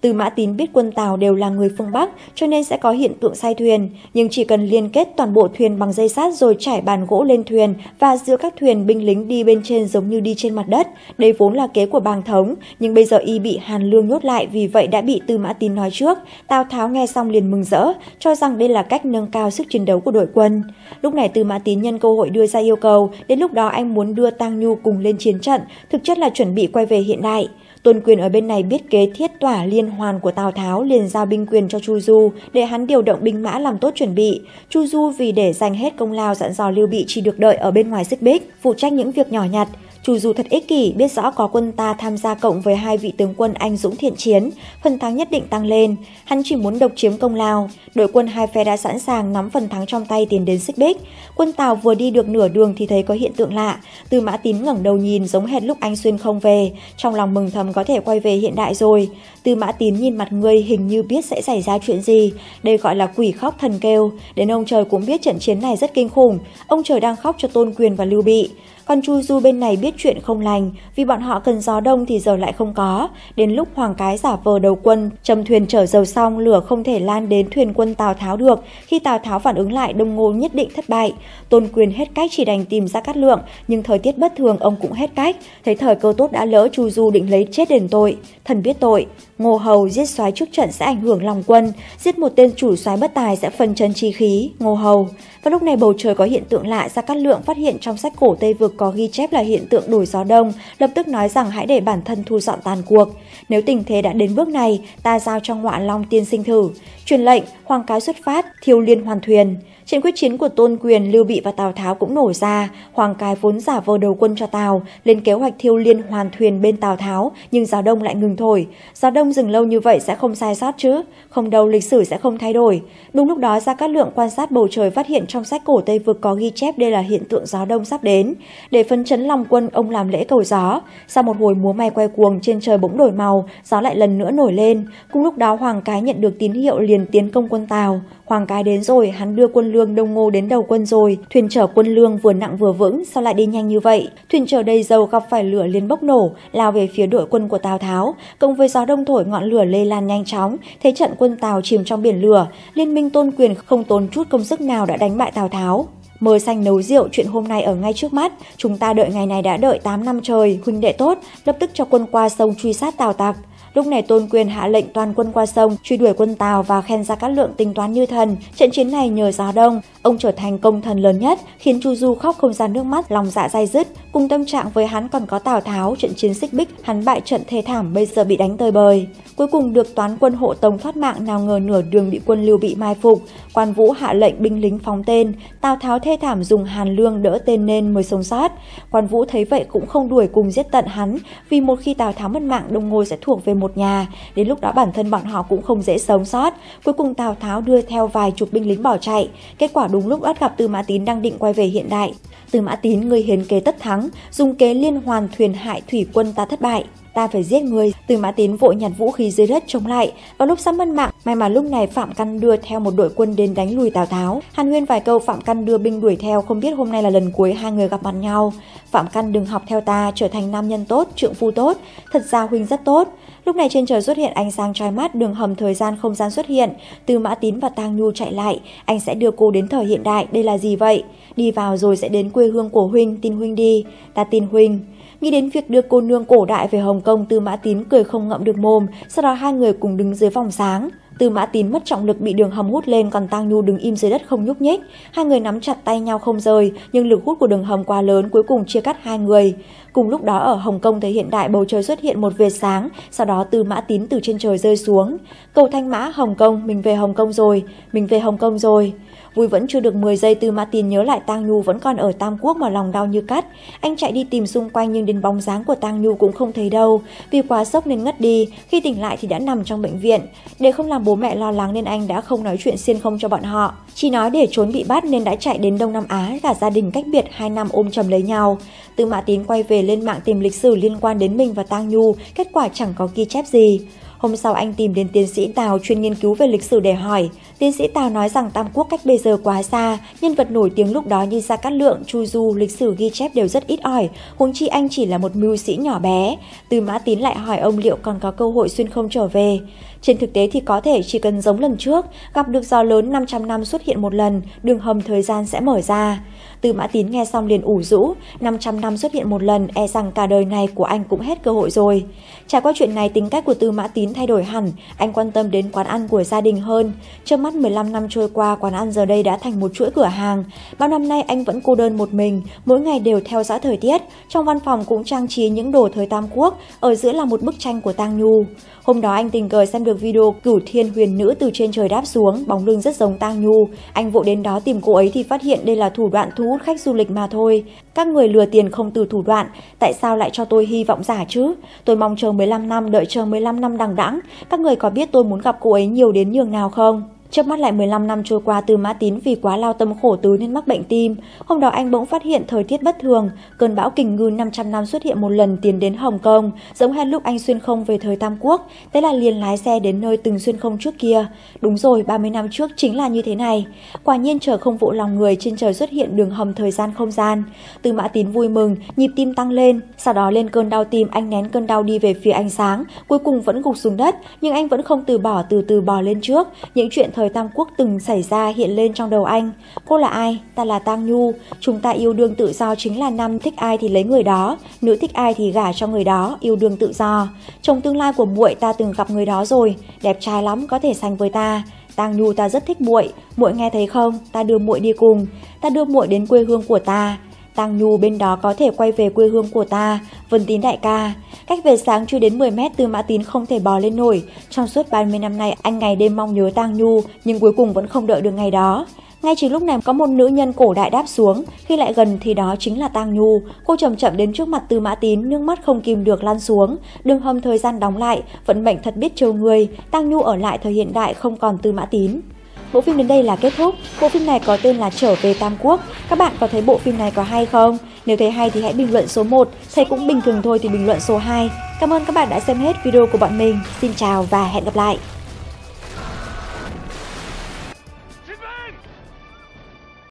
Từ Mã Tín biết quân Tàu đều là người phương Bắc, cho nên sẽ có hiện tượng sai thuyền. Nhưng chỉ cần liên kết toàn bộ thuyền bằng dây sắt rồi trải bàn gỗ lên thuyền và giữa các thuyền binh lính đi bên trên giống như đi trên mặt đất. Đây vốn là kế của bàng thống, nhưng bây giờ y bị Hàn Lương nhốt lại vì vậy đã bị Từ Mã Tín nói trước. Tào Tháo nghe xong liền mừng rỡ, cho rằng đây là cách nâng cao sức chiến đấu của đội quân. Lúc này Từ Mã Tín nhân cơ hội đưa ra yêu cầu, đến lúc đó anh muốn đưa Tang Nhu cùng lên chiến trận, thực chất là chuẩn bị quay về hiện đại. Tôn quyền ở bên này biết kế thiết tỏa liên hoàn của Tào Tháo liền giao binh quyền cho Chu Du để hắn điều động binh mã làm tốt chuẩn bị. Chu Du vì để dành hết công lao dặn dò Lưu Bị chỉ được đợi ở bên ngoài xích bích, phụ trách những việc nhỏ nhặt. Chu Du thật ích kỷ, biết rõ có quân ta tham gia cộng với hai vị tướng quân anh dũng thiện chiến, phần thắng nhất định tăng lên. Hắn chỉ muốn độc chiếm công lao. Đội quân hai phe đã sẵn sàng nắm phần thắng trong tay tiến đến xích bích. Quân Tào vừa đi được nửa đường thì thấy có hiện tượng lạ. Từ mã tín ngẩng đầu nhìn giống hệt lúc anh xuyên không về, trong lòng mừng thầm có thể quay về hiện đại rồi. Từ mã tín nhìn mặt người hình như biết sẽ xảy ra chuyện gì. Đây gọi là quỷ khóc thần kêu. Đến ông trời cũng biết trận chiến này rất kinh khủng. Ông trời đang khóc cho tôn quyền và lưu bị. Còn Chu Du bên này biết chuyện không lành, vì bọn họ cần gió đông thì giờ lại không có. Đến lúc Hoàng Cái giả vờ đầu quân, trầm thuyền chở dầu xong lửa không thể lan đến thuyền quân Tào Tháo được. Khi Tào Tháo phản ứng lại, Đông Ngô nhất định thất bại. Tôn Quyền hết cách chỉ đành tìm ra Cát Lượng, nhưng thời tiết bất thường ông cũng hết cách. Thấy thời cơ tốt đã lỡ, Chu Du định lấy chết đền tội. Thần biết tội, Ngô Hầu giết soái trước trận sẽ ảnh hưởng lòng quân, giết một tên chủ soái bất tài sẽ phân chân chi khí, Ngô Hầu. Và lúc này bầu trời có hiện tượng lạ ra Cát Lượng phát hiện trong sách cổ Tây Vực vực có ghi chép là hiện tượng đổi gió đông, lập tức nói rằng hãy để bản thân thu dọn tàn cuộc. Nếu tình thế đã đến bước này, ta giao cho ngọa long tiên sinh thử. Truyền lệnh, hoàng cái xuất phát, thiêu liên hoàn thuyền. Trên quyết chiến của Tôn Quyền, Lưu Bị và Tào Tháo cũng nổ ra, Hoàng Cái vốn giả vờ đầu quân cho Tào, lên kế hoạch thiêu liên hoàn thuyền bên Tào Tháo, nhưng gió đông lại ngừng thổi. Gió đông dừng lâu như vậy sẽ không sai sót chứ, không đâu lịch sử sẽ không thay đổi. Đúng lúc đó ra các Lượng quan sát bầu trời phát hiện trong sách cổ Tây Vực có ghi chép đây là hiện tượng gió đông sắp đến. Để phân chấn lòng quân, ông làm lễ cầu gió. Sau một hồi múa may quay cuồng trên trời bỗng đổi màu, gió lại lần nữa nổi lên. Cùng lúc đó Hoàng Cái nhận được tín hiệu liền tiến công quân Tào. Hoàng Cái đến rồi, hắn đưa quân lương lương đông ngô đến đầu quân rồi, thuyền chở quân lương vừa nặng vừa vững, sao lại đi nhanh như vậy? Thuyền chở đầy dầu gặp phải lửa liền bốc nổ, lao về phía đội quân của Tào Tháo, cộng với gió đông thổi ngọn lửa lây lan nhanh chóng, thế trận quân Tào chìm trong biển lửa, liên minh tôn quyền không tốn chút công sức nào đã đánh bại Tào Tháo. Mời xanh nấu rượu chuyện hôm nay ở ngay trước mắt, chúng ta đợi ngày này đã đợi 8 năm trời, huynh đệ tốt, lập tức cho quân qua sông truy sát Tào Tặc. Lúc này Tôn Quyền hạ lệnh toàn quân qua sông, truy đuổi quân Tào và khen ra các lượng tính toán như thần. Trận chiến này nhờ gió Đông, ông trở thành công thần lớn nhất, khiến Chu Du khóc không ra nước mắt, lòng dạ dai dứt. Cùng tâm trạng với hắn còn có Tào Tháo, trận chiến xích bích, hắn bại trận thê thảm bây giờ bị đánh tơi bời. Cuối cùng được toán quân hộ tống thoát mạng nào ngờ nửa đường bị quân Lưu Bị mai phục. Quan Vũ hạ lệnh binh lính phóng tên, Tào Tháo thê thảm dùng hàn lương đỡ tên nên mới sống sót. Quan Vũ thấy vậy cũng không đuổi cùng giết tận hắn, vì một khi Tào Tháo mất mạng, Đông Ngô sẽ thuộc về một nhà, đến lúc đó bản thân bọn họ cũng không dễ sống sót. Cuối cùng Tào Tháo đưa theo vài chục binh lính bỏ chạy, kết quả đúng lúc bắt gặp Tư Mã Tín đang định quay về hiện đại. Tư Mã Tín người hiến kế tất thắng, dùng kế liên hoàn thuyền hại thủy quân ta thất bại ta phải giết người. Từ Mã Tín vội nhặt vũ khí dưới đất chống lại. Vào lúc sắp mất mạng, may mà lúc này Phạm Căn đưa theo một đội quân đến đánh lùi Tào Tháo. Hàn Huyên vài câu Phạm Căn đưa binh đuổi theo, không biết hôm nay là lần cuối hai người gặp mặt nhau. Phạm Căn đừng học theo ta, trở thành nam nhân tốt, trượng phu tốt, thật ra huynh rất tốt. Lúc này trên trời xuất hiện ánh sáng trói mắt, đường hầm thời gian không gian xuất hiện. Từ Mã Tín và Tang Nhu chạy lại, anh sẽ đưa cô đến thời hiện đại, đây là gì vậy? Đi vào rồi sẽ đến quê hương của Huynh, tin Huynh đi, ta tin Huynh. Nghĩ đến việc đưa cô nương cổ đại về Hồng Kông, Tư Mã Tín cười không ngậm được mồm, sau đó hai người cùng đứng dưới vòng sáng. Từ Mã Tín mất trọng lực bị đường hầm hút lên còn Tang Nhu đứng im dưới đất không nhúc nhích. Hai người nắm chặt tay nhau không rời, nhưng lực hút của đường hầm quá lớn cuối cùng chia cắt hai người. Cùng lúc đó ở Hồng Kông thấy hiện đại bầu trời xuất hiện một vệt sáng, sau đó từ Mã Tín từ trên trời rơi xuống. Cầu Thanh Mã Hồng Kông, mình về Hồng Kông rồi, mình về Hồng Kông rồi. Vui vẫn chưa được 10 giây từ Mã Martin nhớ lại Tang Nhu vẫn còn ở Tam Quốc mà lòng đau như cắt. Anh chạy đi tìm xung quanh nhưng đến bóng dáng của Tang Nhu cũng không thấy đâu. Vì quá sốc nên ngất đi, khi tỉnh lại thì đã nằm trong bệnh viện. Để không làm bố mẹ lo lắng nên anh đã không nói chuyện xiên không cho bọn họ. Chỉ nói để trốn bị bắt nên đã chạy đến Đông Nam Á, cả gia đình cách biệt 2 năm ôm chầm lấy nhau. Từ Mã Tín quay về lên mạng tìm lịch sử liên quan đến mình và Tang Nhu, kết quả chẳng có ghi chép gì. Hôm sau anh tìm đến tiến sĩ Tào chuyên nghiên cứu về lịch sử để hỏi. Tiến sĩ Tào nói rằng Tam Quốc cách bây giờ quá xa, nhân vật nổi tiếng lúc đó như Gia Cát Lượng, Chu Du, lịch sử ghi chép đều rất ít ỏi, huống chi anh chỉ là một mưu sĩ nhỏ bé. từ Mã Tín lại hỏi ông liệu còn có cơ hội xuyên không trở về. Trên thực tế thì có thể chỉ cần giống lần trước, gặp được gió lớn 500 năm xuất hiện một lần, đường hầm thời gian sẽ mở ra. Từ Mã Tín nghe xong liền ủ rũ, 500 năm xuất hiện một lần e rằng cả đời này của anh cũng hết cơ hội rồi. Trải qua chuyện này tính cách của Tư Mã Tín thay đổi hẳn, anh quan tâm đến quán ăn của gia đình hơn. Trước mắt 15 năm trôi qua, quán ăn giờ đây đã thành một chuỗi cửa hàng. Bao năm nay anh vẫn cô đơn một mình, mỗi ngày đều theo dõi thời tiết, trong văn phòng cũng trang trí những đồ thời Tam Quốc, ở giữa là một bức tranh của Tang Nhu. Hôm đó anh tình cờ xem được được video cửu thiên huyền nữ từ trên trời đáp xuống, bóng lưng rất giống Tang Nhu. Anh vội đến đó tìm cô ấy thì phát hiện đây là thủ đoạn thu hút khách du lịch mà thôi. Các người lừa tiền không từ thủ đoạn, tại sao lại cho tôi hy vọng giả chứ? Tôi mong chờ 15 năm, đợi chờ 15 năm đằng đẵng. Các người có biết tôi muốn gặp cô ấy nhiều đến nhường nào không? Trước mắt lại 15 năm trôi qua từ Mã Tín vì quá lao tâm khổ tứ nên mắc bệnh tim. Hôm đó anh bỗng phát hiện thời tiết bất thường, cơn bão kình ngư 500 năm xuất hiện một lần tiến đến Hồng Kông, giống hệt lúc anh xuyên không về thời Tam Quốc, thế là liền lái xe đến nơi từng xuyên không trước kia. Đúng rồi, 30 năm trước chính là như thế này. Quả nhiên trời không vụ lòng người trên trời xuất hiện đường hầm thời gian không gian. Từ Mã Tín vui mừng, nhịp tim tăng lên, sau đó lên cơn đau tim anh nén cơn đau đi về phía ánh sáng, cuối cùng vẫn gục xuống đất, nhưng anh vẫn không từ bỏ từ từ bò lên trước. Những chuyện thời thời Tam Quốc từng xảy ra hiện lên trong đầu anh. Cô là ai? Ta là Tang Nhu. Chúng ta yêu đương tự do chính là nam thích ai thì lấy người đó, nữ thích ai thì gả cho người đó, yêu đương tự do. Chồng tương lai của muội ta từng gặp người đó rồi, đẹp trai lắm có thể sánh với ta. Tang Nhu ta rất thích muội, muội nghe thấy không? Ta đưa muội đi cùng, ta đưa muội đến quê hương của ta. Tang Nhu bên đó có thể quay về quê hương của ta, Vân Tín đại ca. Cách về sáng chưa đến 10 mét từ Mã Tín không thể bò lên nổi. Trong suốt 30 năm nay, anh ngày đêm mong nhớ Tang Nhu, nhưng cuối cùng vẫn không đợi được ngày đó. Ngay chính lúc này có một nữ nhân cổ đại đáp xuống, khi lại gần thì đó chính là Tang Nhu. Cô chậm chậm đến trước mặt Tư Mã Tín, nước mắt không kìm được lan xuống. Đường hầm thời gian đóng lại, vận mệnh thật biết trêu người, Tang Nhu ở lại thời hiện đại không còn Tư Mã Tín. Bộ phim đến đây là kết thúc. Bộ phim này có tên là Trở về Tam Quốc. Các bạn có thấy bộ phim này có hay không? Nếu thấy hay thì hãy bình luận số 1, thấy cũng bình thường thôi thì bình luận số 2. Cảm ơn các bạn đã xem hết video của bọn mình. Xin chào và hẹn gặp lại.